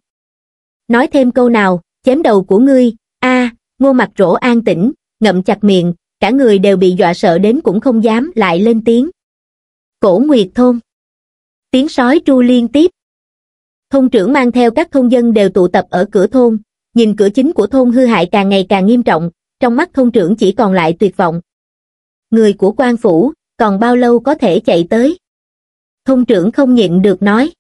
A: Nói thêm câu nào, chém đầu của ngươi a ngô mặt rỗ an tĩnh ngậm chặt miệng cả người đều bị dọa sợ đến cũng không dám lại lên tiếng cổ nguyệt thôn tiếng sói tru liên tiếp thôn trưởng mang theo các thôn dân đều tụ tập ở cửa thôn nhìn cửa chính của thôn hư hại càng ngày càng nghiêm trọng trong mắt thôn trưởng chỉ còn lại tuyệt vọng người của quan phủ còn bao lâu có thể chạy tới thôn trưởng không nhịn được nói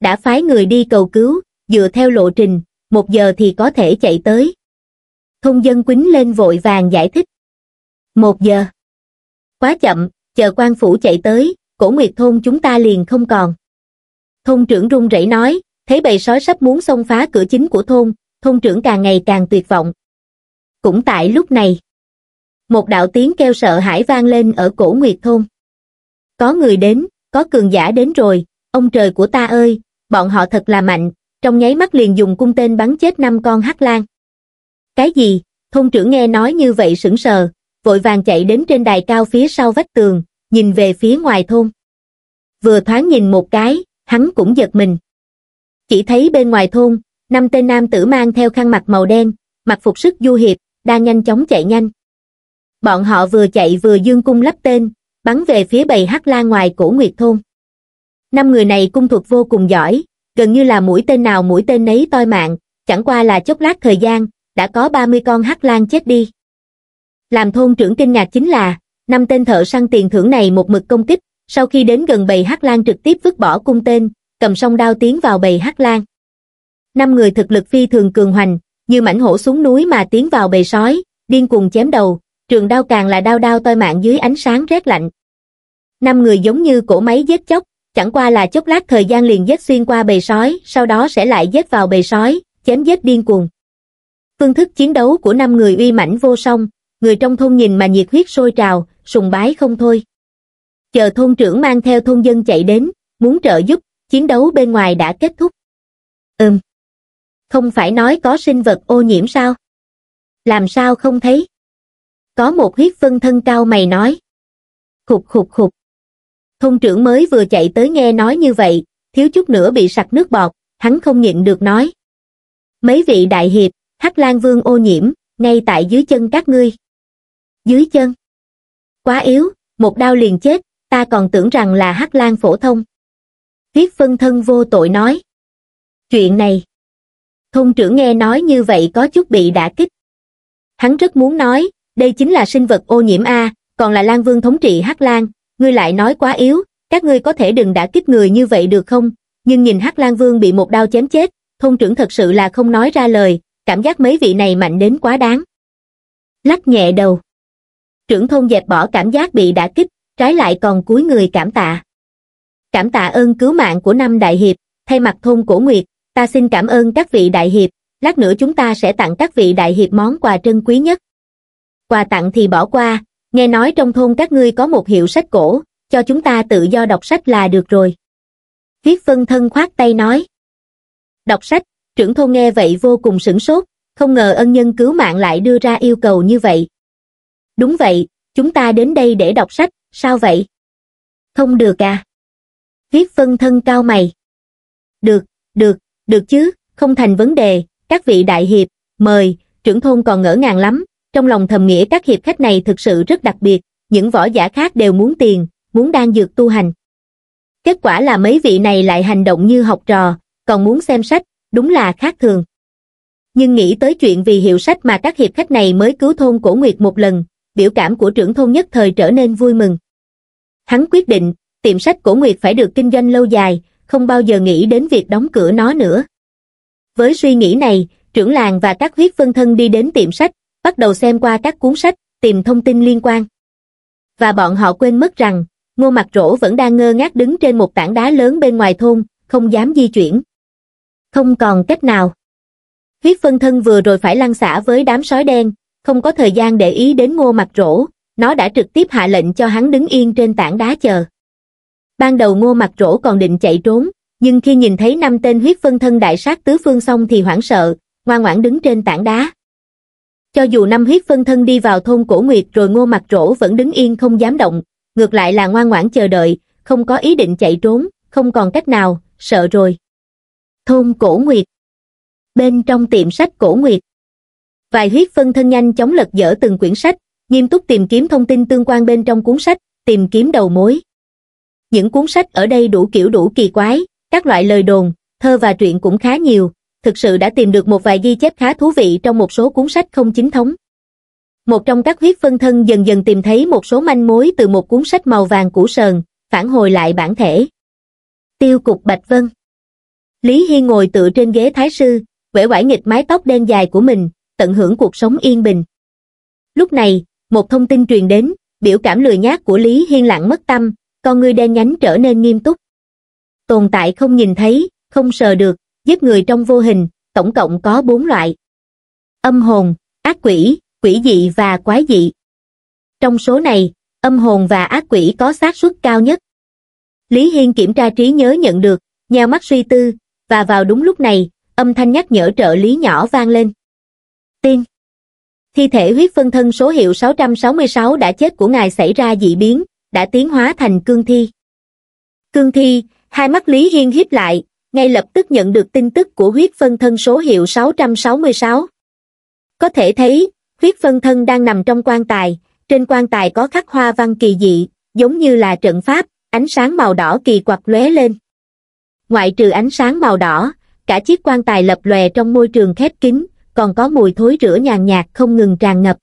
A: đã phái người đi cầu cứu dựa theo lộ trình một giờ thì có thể chạy tới. Thôn dân quính lên vội vàng giải thích. Một giờ. Quá chậm, chờ quan phủ chạy tới, cổ nguyệt thôn chúng ta liền không còn. Thôn trưởng run rẩy nói, thấy bầy sói sắp muốn xông phá cửa chính của thôn, thôn trưởng càng ngày càng tuyệt vọng. Cũng tại lúc này, một đạo tiếng kêu sợ hãi vang lên ở cổ nguyệt thôn. Có người đến, có cường giả đến rồi, ông trời của ta ơi, bọn họ thật là mạnh, trong nháy mắt liền dùng cung tên bắn chết năm con hắc lang. Cái gì? Thôn trưởng nghe nói như vậy sững sờ, vội vàng chạy đến trên đài cao phía sau vách tường, nhìn về phía ngoài thôn. Vừa thoáng nhìn một cái, hắn cũng giật mình. Chỉ thấy bên ngoài thôn, năm tên nam tử mang theo khăn mặt màu đen, mặc phục sức du hiệp, đang nhanh chóng chạy nhanh. Bọn họ vừa chạy vừa dương cung lắp tên, bắn về phía bầy hắc la ngoài cổ Nguyệt Thôn. Năm người này cung thuật vô cùng giỏi, gần như là mũi tên nào mũi tên nấy toi mạng, chẳng qua là chốc lát thời gian, đã có 30 con hắc lang chết đi. Làm thôn trưởng kinh ngạc chính là, năm tên thợ săn tiền thưởng này một mực công kích, sau khi đến gần bầy hắc lang trực tiếp vứt bỏ cung tên, cầm song đao tiến vào bầy hắc lang. Năm người thực lực phi thường cường hoành, như mảnh hổ xuống núi mà tiến vào bầy sói, điên cuồng chém đầu, trường đao càng là đao đao toi mạng dưới ánh sáng rét lạnh. Năm người giống như cổ máy giết chóc, chẳng qua là chốc lát thời gian liền dết xuyên qua bầy sói, sau đó sẽ lại dết vào bầy sói, chém giết điên cuồng. Phương thức chiến đấu của năm người uy mãnh vô song, người trong thôn nhìn mà nhiệt huyết sôi trào, sùng bái không thôi. Chờ thôn trưởng mang theo thôn dân chạy đến, muốn trợ giúp, chiến đấu bên ngoài đã kết thúc. Ừm. Không phải nói có sinh vật ô nhiễm sao? Làm sao không thấy? Có một huyết phân thân cao mày nói. Khục khục khục. Thôn trưởng mới vừa chạy tới nghe nói như vậy, thiếu chút nữa bị sặc nước bọt, hắn không nhịn được nói. Mấy vị đại hiệp, Hắc Lan Vương ô nhiễm, ngay tại dưới chân các ngươi. Dưới chân? Quá yếu, một đau liền chết, ta còn tưởng rằng là Hắc Lan phổ thông. Viết phân thân vô tội nói. Chuyện này. Thôn trưởng nghe nói như vậy có chút bị đả kích. Hắn rất muốn nói, đây chính là sinh vật ô nhiễm A, còn là Lan Vương thống trị Hắc Lan, ngươi lại nói quá yếu, các ngươi có thể đừng đã kích người như vậy được không? Nhưng nhìn Hắc Lang Vương bị một đao chém chết, thôn trưởng thật sự là không nói ra lời, cảm giác mấy vị này mạnh đến quá đáng. Lắc nhẹ đầu. Trưởng thôn dẹp bỏ cảm giác bị đã kích, trái lại còn cúi người cảm tạ. Cảm tạ ơn cứu mạng của năm đại hiệp, thay mặt thôn cổ nguyệt, ta xin cảm ơn các vị đại hiệp, lát nữa chúng ta sẽ tặng các vị đại hiệp món quà trân quý nhất. Quà tặng thì bỏ qua, nghe nói trong thôn các ngươi có một hiệu sách cổ cho chúng ta tự do đọc sách là được rồi viết phân thân khoát tay nói đọc sách trưởng thôn nghe vậy vô cùng sửng sốt không ngờ ân nhân cứu mạng lại đưa ra yêu cầu như vậy đúng vậy chúng ta đến đây để đọc sách sao vậy không được à viết phân thân cao mày được được được chứ không thành vấn đề các vị đại hiệp mời trưởng thôn còn ngỡ ngàng lắm trong lòng thầm nghĩa các hiệp khách này thực sự rất đặc biệt, những võ giả khác đều muốn tiền, muốn đang dược tu hành. Kết quả là mấy vị này lại hành động như học trò, còn muốn xem sách, đúng là khác thường. Nhưng nghĩ tới chuyện vì hiệu sách mà các hiệp khách này mới cứu thôn cổ nguyệt một lần, biểu cảm của trưởng thôn nhất thời trở nên vui mừng. Hắn quyết định, tiệm sách cổ nguyệt phải được kinh doanh lâu dài, không bao giờ nghĩ đến việc đóng cửa nó nữa. Với suy nghĩ này, trưởng làng và các huyết phân thân đi đến tiệm sách, bắt đầu xem qua các cuốn sách, tìm thông tin liên quan. Và bọn họ quên mất rằng, ngô mặt rỗ vẫn đang ngơ ngác đứng trên một tảng đá lớn bên ngoài thôn, không dám di chuyển. Không còn cách nào. Huyết phân thân vừa rồi phải lăn xả với đám sói đen, không có thời gian để ý đến ngô mặt rỗ, nó đã trực tiếp hạ lệnh cho hắn đứng yên trên tảng đá chờ. Ban đầu ngô mặt rỗ còn định chạy trốn, nhưng khi nhìn thấy năm tên huyết phân thân đại sát tứ phương xong thì hoảng sợ, ngoan ngoãn đứng trên tảng đá cho dù năm huyết phân thân đi vào thôn cổ nguyệt rồi ngô mặt rỗ vẫn đứng yên không dám động ngược lại là ngoan ngoãn chờ đợi không có ý định chạy trốn không còn cách nào sợ rồi thôn cổ nguyệt bên trong tiệm sách cổ nguyệt vài huyết phân thân nhanh chóng lật dở từng quyển sách nghiêm túc tìm kiếm thông tin tương quan bên trong cuốn sách tìm kiếm đầu mối những cuốn sách ở đây đủ kiểu đủ kỳ quái các loại lời đồn thơ và truyện cũng khá nhiều thực sự đã tìm được một vài ghi chép khá thú vị trong một số cuốn sách không chính thống. Một trong các huyết phân thân dần dần tìm thấy một số manh mối từ một cuốn sách màu vàng cũ sờn, phản hồi lại bản thể. Tiêu cục Bạch Vân Lý Hiên ngồi tựa trên ghế thái sư, vẽ quải nghịch mái tóc đen dài của mình, tận hưởng cuộc sống yên bình. Lúc này, một thông tin truyền đến, biểu cảm lười nhác của Lý Hiên lặng mất tâm, con ngươi đen nhánh trở nên nghiêm túc. Tồn tại không nhìn thấy, không sờ được, giết người trong vô hình, tổng cộng có bốn loại. Âm hồn, ác quỷ, quỷ dị và quái dị. Trong số này, âm hồn và ác quỷ có xác suất cao nhất. Lý Hiên kiểm tra trí nhớ nhận được, nheo mắt suy tư, và vào đúng lúc này, âm thanh nhắc nhở trợ lý nhỏ vang lên. Tiên Thi thể huyết phân thân số hiệu 666 đã chết của ngài xảy ra dị biến, đã tiến hóa thành cương thi. Cương thi, hai mắt Lý Hiên hiếp lại, ngay lập tức nhận được tin tức của huyết phân thân số hiệu 666. Có thể thấy, huyết phân thân đang nằm trong quan tài, trên quan tài có khắc hoa văn kỳ dị, giống như là trận pháp, ánh sáng màu đỏ kỳ quặc lóe lên. Ngoại trừ ánh sáng màu đỏ, cả chiếc quan tài lập lòe trong môi trường khép kín, còn có mùi thối rửa nhàn nhạt không ngừng tràn ngập.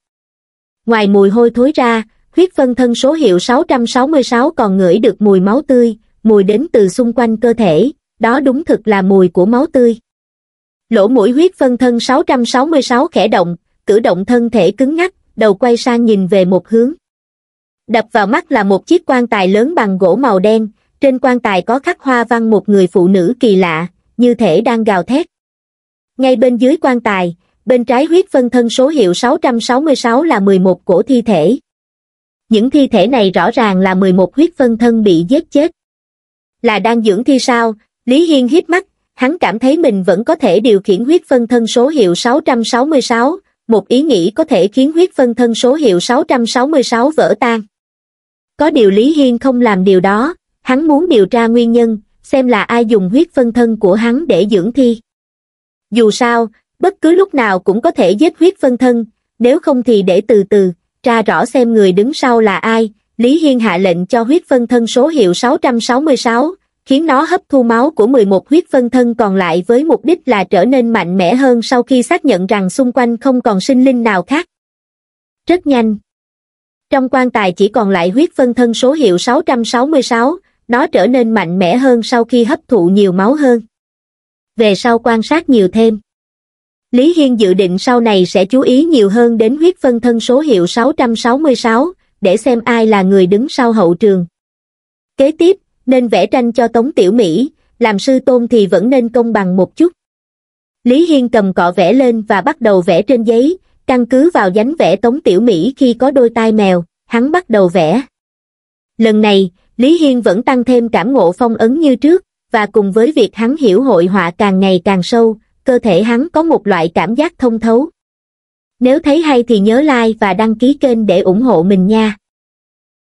A: Ngoài mùi hôi thối ra, huyết phân thân số hiệu 666 còn ngửi được mùi máu tươi, mùi đến từ xung quanh cơ thể, đó đúng thực là mùi của máu tươi. Lỗ mũi huyết phân thân 666 khẽ động, cử động thân thể cứng ngắc, đầu quay sang nhìn về một hướng. Đập vào mắt là một chiếc quan tài lớn bằng gỗ màu đen, trên quan tài có khắc hoa văn một người phụ nữ kỳ lạ, như thể đang gào thét. Ngay bên dưới quan tài, bên trái huyết phân thân số hiệu 666 là 11 cổ thi thể. Những thi thể này rõ ràng là 11 huyết phân thân bị giết chết. Là đang dưỡng thi sao, Lý Hiên hít mắt, hắn cảm thấy mình vẫn có thể điều khiển huyết phân thân số hiệu 666, một ý nghĩ có thể khiến huyết phân thân số hiệu 666 vỡ tan. Có điều Lý Hiên không làm điều đó, hắn muốn điều tra nguyên nhân, xem là ai dùng huyết phân thân của hắn để dưỡng thi. Dù sao, bất cứ lúc nào cũng có thể giết huyết phân thân, nếu không thì để từ từ, tra rõ xem người đứng sau là ai, Lý Hiên hạ lệnh cho huyết phân thân số hiệu 666, khiến nó hấp thu máu của 11 huyết phân thân còn lại với mục đích là trở nên mạnh mẽ hơn sau khi xác nhận rằng xung quanh không còn sinh linh nào khác. Rất nhanh. Trong quan tài chỉ còn lại huyết phân thân số hiệu 666, nó trở nên mạnh mẽ hơn sau khi hấp thụ nhiều máu hơn. Về sau quan sát nhiều thêm. Lý Hiên dự định sau này sẽ chú ý nhiều hơn đến huyết phân thân số hiệu 666, để xem ai là người đứng sau hậu trường. Kế tiếp, nên vẽ tranh cho Tống Tiểu Mỹ, làm sư tôn thì vẫn nên công bằng một chút. Lý Hiên cầm cọ vẽ lên và bắt đầu vẽ trên giấy, căn cứ vào dánh vẽ Tống Tiểu Mỹ khi có đôi tai mèo, hắn bắt đầu vẽ. Lần này, Lý Hiên vẫn tăng thêm cảm ngộ phong ấn như trước, và cùng với việc hắn hiểu hội họa càng ngày càng sâu, cơ thể hắn có một loại cảm giác thông thấu. Nếu thấy hay thì nhớ like và đăng ký kênh để ủng hộ mình nha.